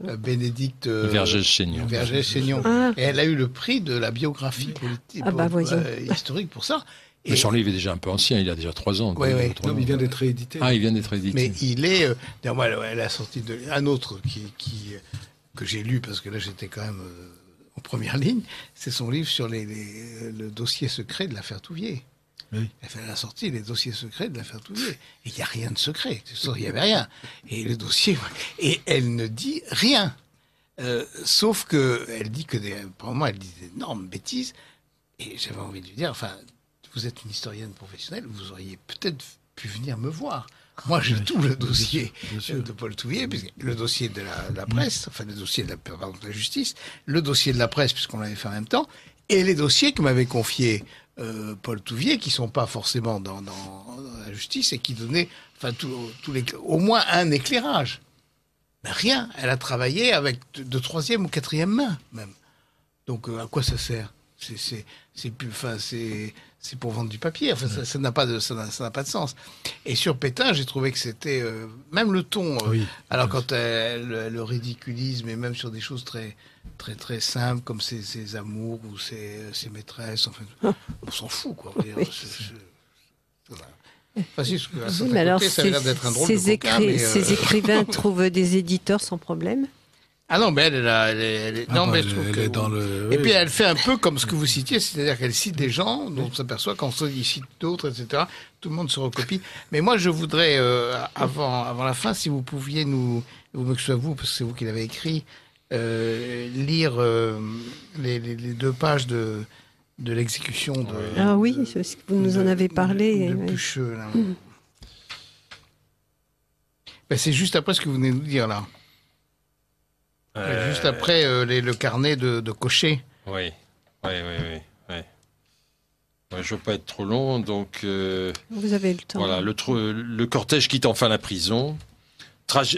euh, Bénédicte euh, Vergès-Chaignon. Vergès-Chaignon. Ah. Et elle a eu le prix de la biographie ah politique, bah, euh, historique pour ça. Et mais son livre est déjà un peu ancien, il a déjà trois ans. Oui, oui. Non, il vient d'être réédité. Ah, il vient d'être réédité. Mais il est. elle a sorti un autre qui, que j'ai lu parce que là j'étais quand même en première ligne. C'est son livre sur les, le dossier secret de l'affaire Touvier. Elle a sorti les dossiers secrets de l'affaire Touvier. Il n'y a rien de secret. Il n'y avait rien. Et le dossier. Et elle ne dit rien. Euh, sauf que elle dit que des, pour moi elle dit d'énormes bêtises et j'avais envie de lui dire enfin vous êtes une historienne professionnelle vous auriez peut-être pu venir me voir moi j'ai tout le dossier de Paul Touvier le dossier de la, presse enfin le dossier de la, justice le dossier de la presse puisqu'on l'avait fait en même temps et les dossiers que m'avait confié euh, Paul Touvier, qui sont pas forcément dans, la justice et qui donnaient enfin, tout, les, au moins un éclairage. rien, elle a travaillé avec de, troisième ou quatrième main même. Donc euh, à quoi ça sert C'est c'est c'est pour vendre du papier. Enfin, ça n'a pas de ça n'a pas de sens. Et sur Pétain, j'ai trouvé que c'était euh, même le ton. alors quand elle, le ridiculise, mais même sur des choses très très très simple comme ses, amours ou ses, maîtresses. Enfin, ah. on s'en fout, quoi. ces, écrivains trouvent des éditeurs sans problème ah non, mais elle, est là, non, dans le... Et puis elle fait un peu comme ce que vous citiez, c'est-à-dire qu'elle cite des gens dont on s'aperçoit qu'on cite d'autres, etc. Tout le monde se recopie. Mais moi, je voudrais, euh, avant, avant la fin, si vous pouviez nous, ou que ce soit vous, parce que c'est vous qui l'avez écrit, euh, lire euh, les, deux pages de, l'exécution de. Ah oui, vous nous en avez parlé. Mm. Ben, c'est juste après ce que vous venez de nous dire, là. Euh, juste après le carnet de, cocher Oui, oui, oui, je ne veux pas être trop long, donc. vous avez le temps. Voilà, le cortège quitte enfin la prison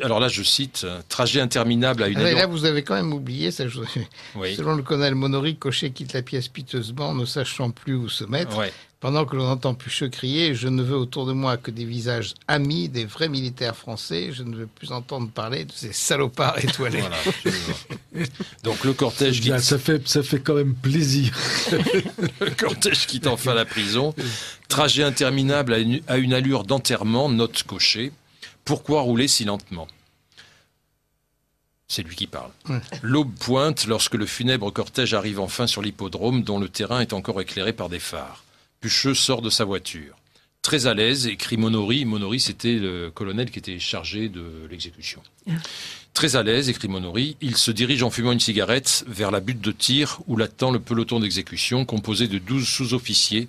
alors là, je cite, euh, trajet interminable à une allure... Là, vous avez quand même oublié, ça, selon le colonel Monori, Cochet quitte la pièce piteusement, ne sachant plus où se mettre, pendant que l'on entend Pucheux crier « Je ne veux autour de moi que des visages amis, des vrais militaires français, je ne veux plus entendre parler de ces salopards étoilés. Donc le cortège... Quitte... Ça, fait, ça fait quand même plaisir. le cortège quitte enfin la prison. Trajet interminable à une, à une allure d'enterrement, note Cochet. Pourquoi rouler si lentement c'est lui qui parle. L'aube pointe lorsque le funèbre cortège arrive enfin sur l'hippodrome dont le terrain est encore éclairé par des phares. Pucheux sort de sa voiture. Très à l'aise, écrit Monori. Monori, c'était le colonel qui était chargé de l'exécution. Très à l'aise, écrit Monori, il se dirige en fumant une cigarette vers la butte de tir où l'attend le peloton d'exécution composé de douze sous-officiers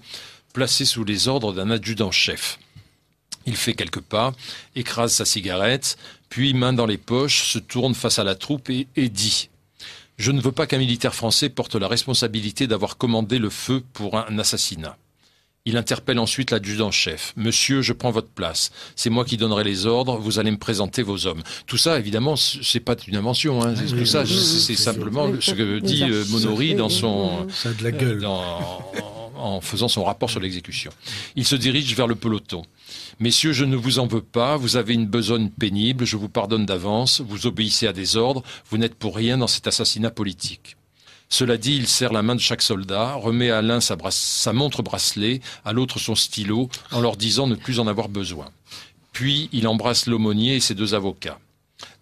placés sous les ordres d'un adjudant-chef. Il fait quelques pas, écrase sa cigarette, puis, main dans les poches, se tourne face à la troupe et, dit Je ne veux pas qu'un militaire français porte la responsabilité d'avoir commandé le feu pour un assassinat. Il interpelle ensuite l'adjudant-chef. Monsieur, je prends votre place. C'est moi qui donnerai les ordres. Vous allez me présenter vos hommes. Tout ça, évidemment, c'est pas une invention. Hein. tout ça, c'est simplement ce que dit euh, Monori dans son. en faisant son rapport sur l'exécution. Il se dirige vers le peloton. Messieurs, je ne vous en veux pas, vous avez une besogne pénible, je vous pardonne d'avance, vous obéissez à des ordres, vous n'êtes pour rien dans cet assassinat politique. Cela dit, il serre la main de chaque soldat, remet à l'un sa, sa montre bracelet, à l'autre son stylo, en leur disant ne plus en avoir besoin. Puis il embrasse l'aumônier et ses deux avocats.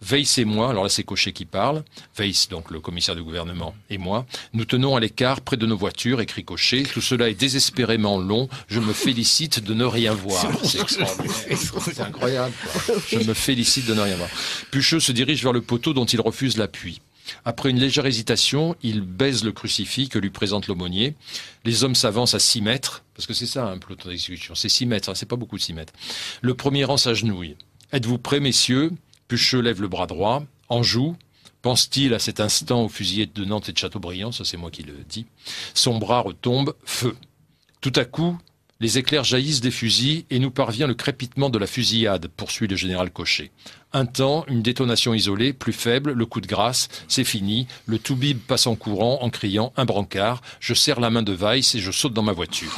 Weiss et moi, alors là c'est Cochet qui parle, Weiss donc le commissaire du gouvernement et moi, nous tenons à l'écart près de nos voitures, écrit Cochet, tout cela est désespérément long, je me félicite de ne rien voir. C'est incroyable. Je me félicite de ne rien voir. Pucheux se dirige vers le poteau dont il refuse l'appui. Après une légère hésitation, il baise le crucifix que lui présente l'aumônier. Les hommes s'avancent à 6 mètres, parce que c'est ça un peloton d'exécution, c'est 6 mètres, hein, c'est pas beaucoup 6 mètres. Le premier rang s'agenouille. Êtes-vous prêts, messieurs Pucheux lève le bras droit, en joue, pense-t-il à cet instant aux fusillés de Nantes et de Chateaubriand ça c'est moi qui le dis. Son bras retombe, feu. Tout à coup, les éclairs jaillissent des fusils et nous parvient le crépitement de la fusillade, poursuit le général Cochet. Un temps, une détonation isolée, plus faible, le coup de grâce, c'est fini, le toubib passe en courant en criant un brancard, je serre la main de Weiss et je saute dans ma voiture.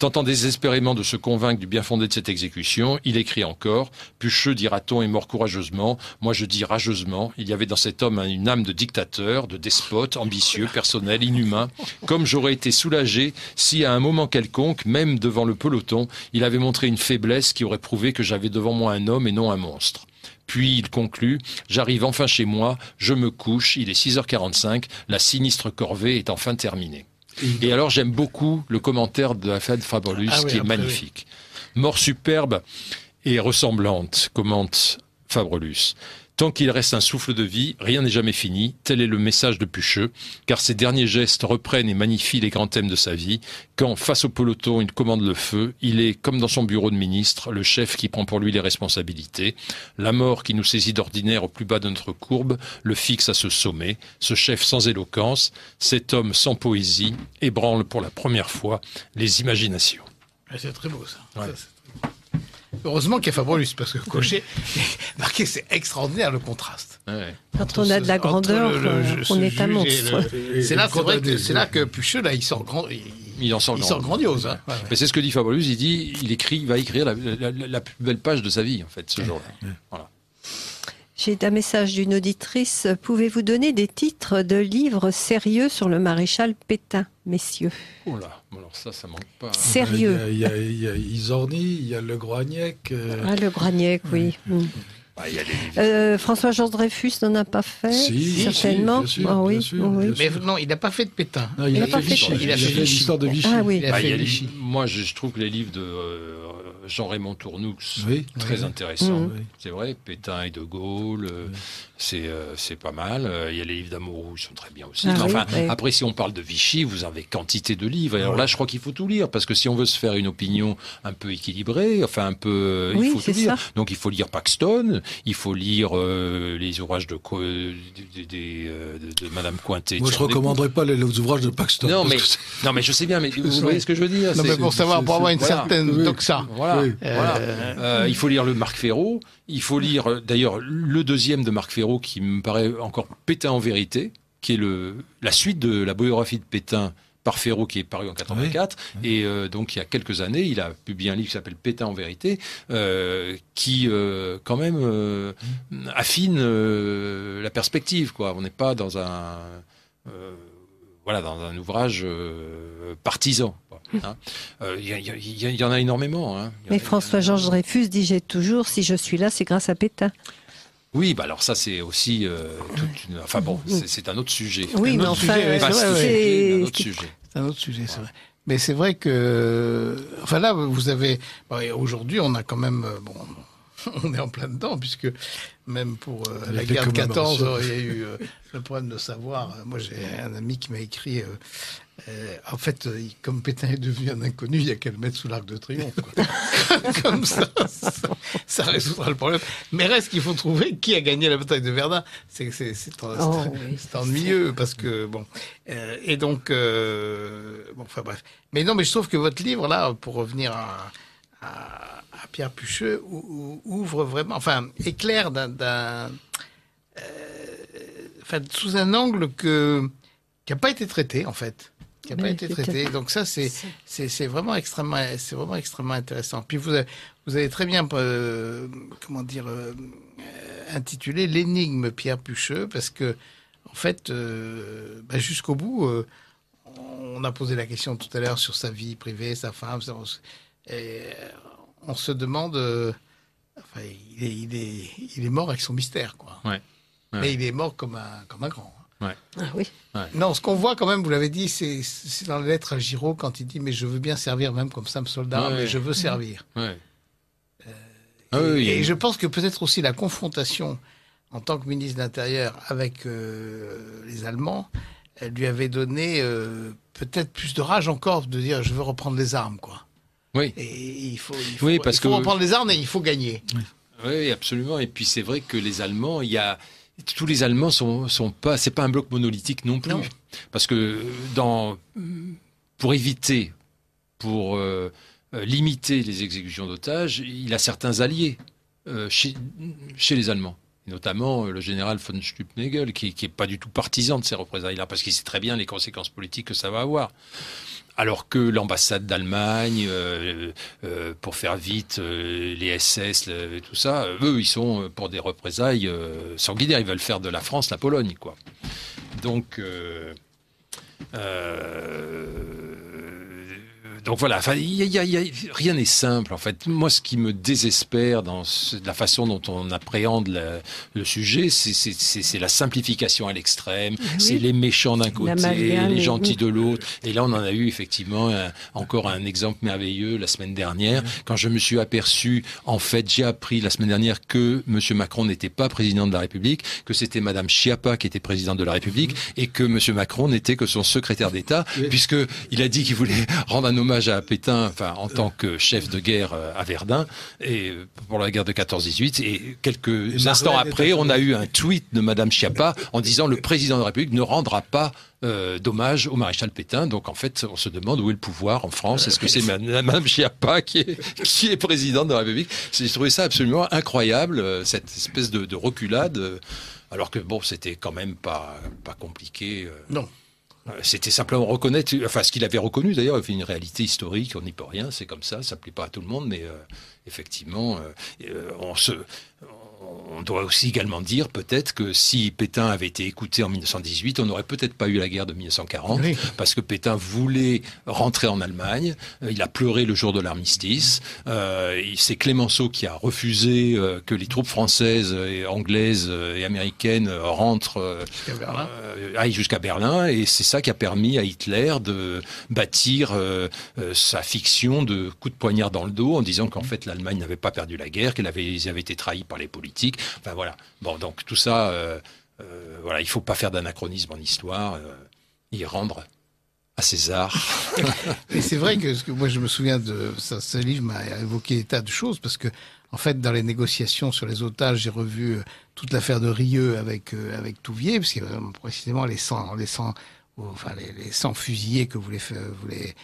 Tentant désespérément de se convaincre du bien fondé de cette exécution, il écrit encore Pucheux, dira-t-on, est mort courageusement. Moi, je dis rageusement. Il y avait dans cet homme une âme de dictateur, de despote, ambitieux, personnel, inhumain. Comme j'aurais été soulagé si, à un moment quelconque, même devant le peloton, il avait montré une faiblesse qui aurait prouvé que j'avais devant moi un homme et non un monstre. Puis il conclut J'arrive enfin chez moi, je me couche, il est 6h45, la sinistre corvée est enfin terminée. Et alors j'aime beaucoup le commentaire de la ah qui est magnifique. Mort superbe et ressemblante, commente Fabrelus. Tant qu'il reste un souffle de vie, rien n'est jamais fini, tel est le message de Pucheux, car ses derniers gestes reprennent et magnifient les grands thèmes de sa vie. Quand, face au peloton, il commande le feu, il est, comme dans son bureau de ministre, le chef qui prend pour lui les responsabilités. La mort qui nous saisit d'ordinaire au plus bas de notre courbe le fixe à ce sommet. Ce chef sans éloquence, cet homme sans poésie, ébranle pour la première fois les imaginations. Ah, c'est très beau ça Heureusement qu'il y a Fabrolus, parce que Cochet, marqué, c'est extraordinaire le contraste. Quand on a de la grandeur, euh, on est un monstre. C'est là, que Pucheux, là, il sort Il, en il grandiose. Hein. Mais c'est ce que dit Fabrolus, il dit, il écrit, va écrire la, la, plus belle page de sa vie, en fait, ce jour-là. Voilà. J'ai un message d'une auditrice. Pouvez-vous donner des titres de livres sérieux sur le maréchal Pétain, messieurs Oh là, alors ça, ça manque pas. Hein. Sérieux. Il y a, y a Isorni, il y a Le Grognec. Euh. Ah, Le Grognec, oui. Mm. Ah, euh, François-Georges Dreyfus n'en a pas fait, si, certainement. oui, Mais non, il n'a pas fait de Pétain. il, a, fait, de Vichy. Ah, oui. il a bah, Moi, je, trouve que les livres de euh, Jean-Raymond Tournoux, très intéressant. C'est vrai, Pétain et De Gaulle, euh, c'est euh, c'est pas mal. Euh, il y a les livres d'amour ils sont très bien aussi. Ah enfin, après, si on parle de Vichy, vous avez quantité de livres. Ah alors là, je crois qu'il faut tout lire, parce que si on veut se faire une opinion un peu équilibrée, enfin un peu, il faut tout lire. Donc il faut lire Paxton, il faut lire les ouvrages de, de, de, Madame Cointet. Moi, je recommanderais pas les, ouvrages de Paxton. Non, mais non, mais je sais bien, mais vous voyez ce que je veux dire. Non, mais pour savoir, pour avoir une certaine doxa. Euh, euh, il faut lire le Marc Ferro Il faut lire euh, d'ailleurs le deuxième de Marc Ferraud qui me paraît encore Pétain en vérité, qui est le, la suite de la biographie de Pétain par Ferro qui est paru en 84 et donc il y a quelques années il a publié un livre qui s'appelle Pétain en vérité qui quand même affine la perspective quoi on n'est pas dans un voilà dans un ouvrage partisan il hein. euh, y, en a énormément. Hein. Mais François-Georges Dreyfus J'ai toujours, si je suis là, c'est grâce à Pétain. Oui, bah alors ça c'est aussi euh, enfin bon, c'est un autre sujet. Oui, mais enfin, c'est un autre sujet. C'est un autre sujet, c'est vrai. Mais c'est vrai que, enfin là, vous avez aujourd'hui, on a quand même bon, on est en plein dedans, puisque même pour euh, la guerre de 14, il y a eu euh, le problème de savoir. Moi, j'ai un ami qui m'a écrit. Euh, en fait, comme Pétain est devenu un inconnu, il n'y a qu'à le mettre sous l'arc de triomphe. comme ça, ça, résoudra le problème. Mais reste qu'il faut trouver qui a gagné la bataille de Verdun. C'est oh, ennuyeux parce que bon. et donc, enfin bref. Mais non, mais je trouve que votre livre là, pour revenir à à, Pierre Pucheux ouvre vraiment, enfin, éclaire d'un, euh, enfin, sous un angle que, qui n'a pas été traité, en fait. Qui n'a pas été traité. Donc ça, c'est, c'est, vraiment extrêmement, c'est vraiment extrêmement intéressant. Puis vous avez, très bien, euh, comment dire, euh, intitulé l'énigme Pierre Pucheux, parce que, en fait, bah, jusqu'au bout, on a posé la question tout à l'heure sur sa vie privée, sa femme, et euh, on se demande. Euh, il est, mort avec son mystère, quoi. Mais il est mort comme un, comme grand. Hein. Ah oui. Non, ce qu'on voit quand même, vous l'avez dit, c'est dans la lettre à Giraud quand il dit Mais je veux bien servir, même comme simple soldat, mais je veux servir. Euh, ah et, je pense que peut-être aussi la confrontation en tant que ministre de l'Intérieur avec les Allemands, elle lui avait donné peut-être plus de rage encore de dire je veux reprendre les armes, quoi. Oui. il faut, oui, parce faut reprendre les armes et il faut gagner. Oui, absolument. Et puis c'est vrai que les Allemands, il y a tous les Allemands sont, sont pas, c'est pas un bloc monolithique non plus, parce que dans pour éviter, pour euh, limiter les exécutions d'otages, il a certains alliés euh, chez, chez les Allemands notamment euh, le général von Stupnegel, qui n'est pas du tout partisan de ces représailles-là, parce qu'il sait très bien les conséquences politiques que ça va avoir alors que l'ambassade d'Allemagne, euh, euh, pour faire vite, euh, les SS, tout ça, eux, ils sont pour des représailles sanguinaires. Ils veulent faire de la France la Pologne, quoi. Donc, donc voilà, y a, y a, rien n'est simple en fait. Moi, ce qui me désespère dans la façon dont on appréhende le sujet, c'est la simplification à l'extrême, eh c'est les méchants d'un côté, les hein, gentils de l'autre. Et là, on en a eu effectivement encore un exemple merveilleux la semaine dernière, mm. quand je me suis aperçu, en fait, j'ai appris la semaine dernière que M. Macron n'était pas président de la République, que c'était Mme Chiappa qui était présidente de la République mm. et que M. Macron n'était que son secrétaire d'État, puisque il a dit qu'il voulait rendre un hommage à Pétain enfin, en tant que chef de guerre euh, à Verdun et euh, pour la guerre de 14-18. Et quelques instants après, on a eu un tweet de Madame Schiappa en disant le président de la République ne rendra pas euh, dommage au maréchal Pétain. Donc en fait, on se demande où est le pouvoir en France. Est-ce que c'est Madame Schiappa qui est, qui est présidente de la République J'ai trouvé ça absolument incroyable, euh, cette espèce de, de reculade. Alors que bon, c'était quand même pas, pas compliqué. Non. Euh, c'était simplement reconnaître, enfin ce qu'il avait reconnu d'ailleurs, avait une réalité historique, on n'y peut rien, c'est comme ça, ça ne plaît pas à tout le monde, mais euh, effectivement, euh, on se, on doit aussi également dire peut-être que si Pétain avait été écouté en 1918, on n'aurait peut-être pas eu la guerre de 1940, parce que Pétain voulait rentrer en Allemagne. Euh, il a pleuré le jour de l'armistice. Euh, c'est Clémenceau qui a refusé euh, que les troupes françaises, et anglaises et américaines rentrent jusqu'à Berlin. jusqu'à Berlin. Et c'est ça qui a permis à Hitler de bâtir sa fiction de coup de poignard dans le dos en disant qu'en mm. fait l'Allemagne n'avait pas perdu la guerre, qu'elle avait, avaient été trahis par les politiques Enfin voilà. Bon, donc tout ça, il euh, ne euh, voilà, il faut pas faire d'anachronisme en histoire, euh, y rendre à César. Et c'est vrai que, moi je me souviens de ce livre m'a évoqué des tas de choses parce que en fait, dans les négociations sur les otages, j'ai revu toute l'affaire de Rieux avec avec Touvier, parce que précisément les 100 les oh, enfin les, fusillés que voulaient voulaient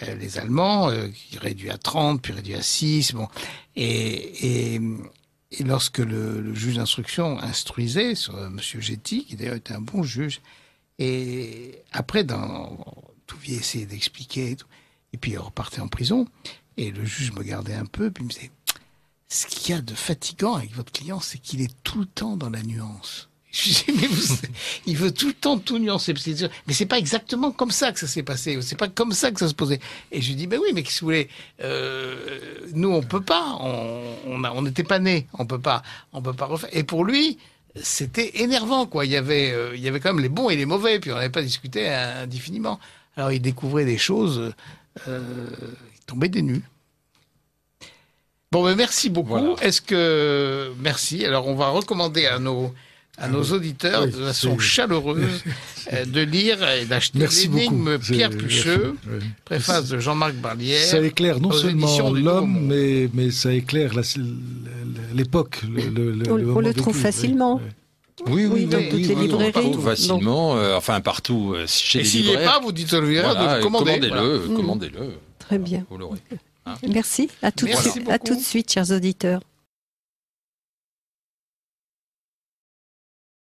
les Allemands, qui réduit à 30, puis réduit à 6, bon. Et, et et lorsque le, juge d'instruction instruisait sur euh, M. Getty, qui d'ailleurs était un bon juge, et après, tout vieil essayait d'expliquer, et, puis il repartait en prison, et le juge me gardait un peu, puis il me disait, ce qu'il y a de fatigant avec votre client, c'est qu'il est tout le temps dans la nuance. Je mais il veut tout le temps tout nuancer. Mais c'est pas exactement comme ça que ça s'est passé. C'est pas comme ça que ça se posait. Et je lui dis, ben oui, mais qu'est-ce que vous voulez euh, Nous, on peut pas. On n'était on pas nés. On peut pas. On peut pas refaire. Et pour lui, c'était énervant, quoi. Il y avait, euh, il y avait quand même les bons et les mauvais. Puis on n'avait pas discuté indéfiniment. Alors il découvrait des choses. Euh, il tombait des nues. Bon, ben merci beaucoup. Est-ce que merci Alors, on va recommander à nos à nos auditeurs de façon chaleureuse de lire et d'acheter l'énigme Pierre Pucheux, préface de Jean-Marc Barlière. Ça éclaire non seulement l'homme, mais, mais, ça éclaire l'époque. on le, trouve facilement. Oui. Oui, dans toutes les librairies. facilement, euh, enfin partout, euh, chez et les libraires. s'il n'y est pas, vous dites à voilà, commandez-le. Commandez-le. Très bien. Merci. À tout, à tout de suite, chers auditeurs.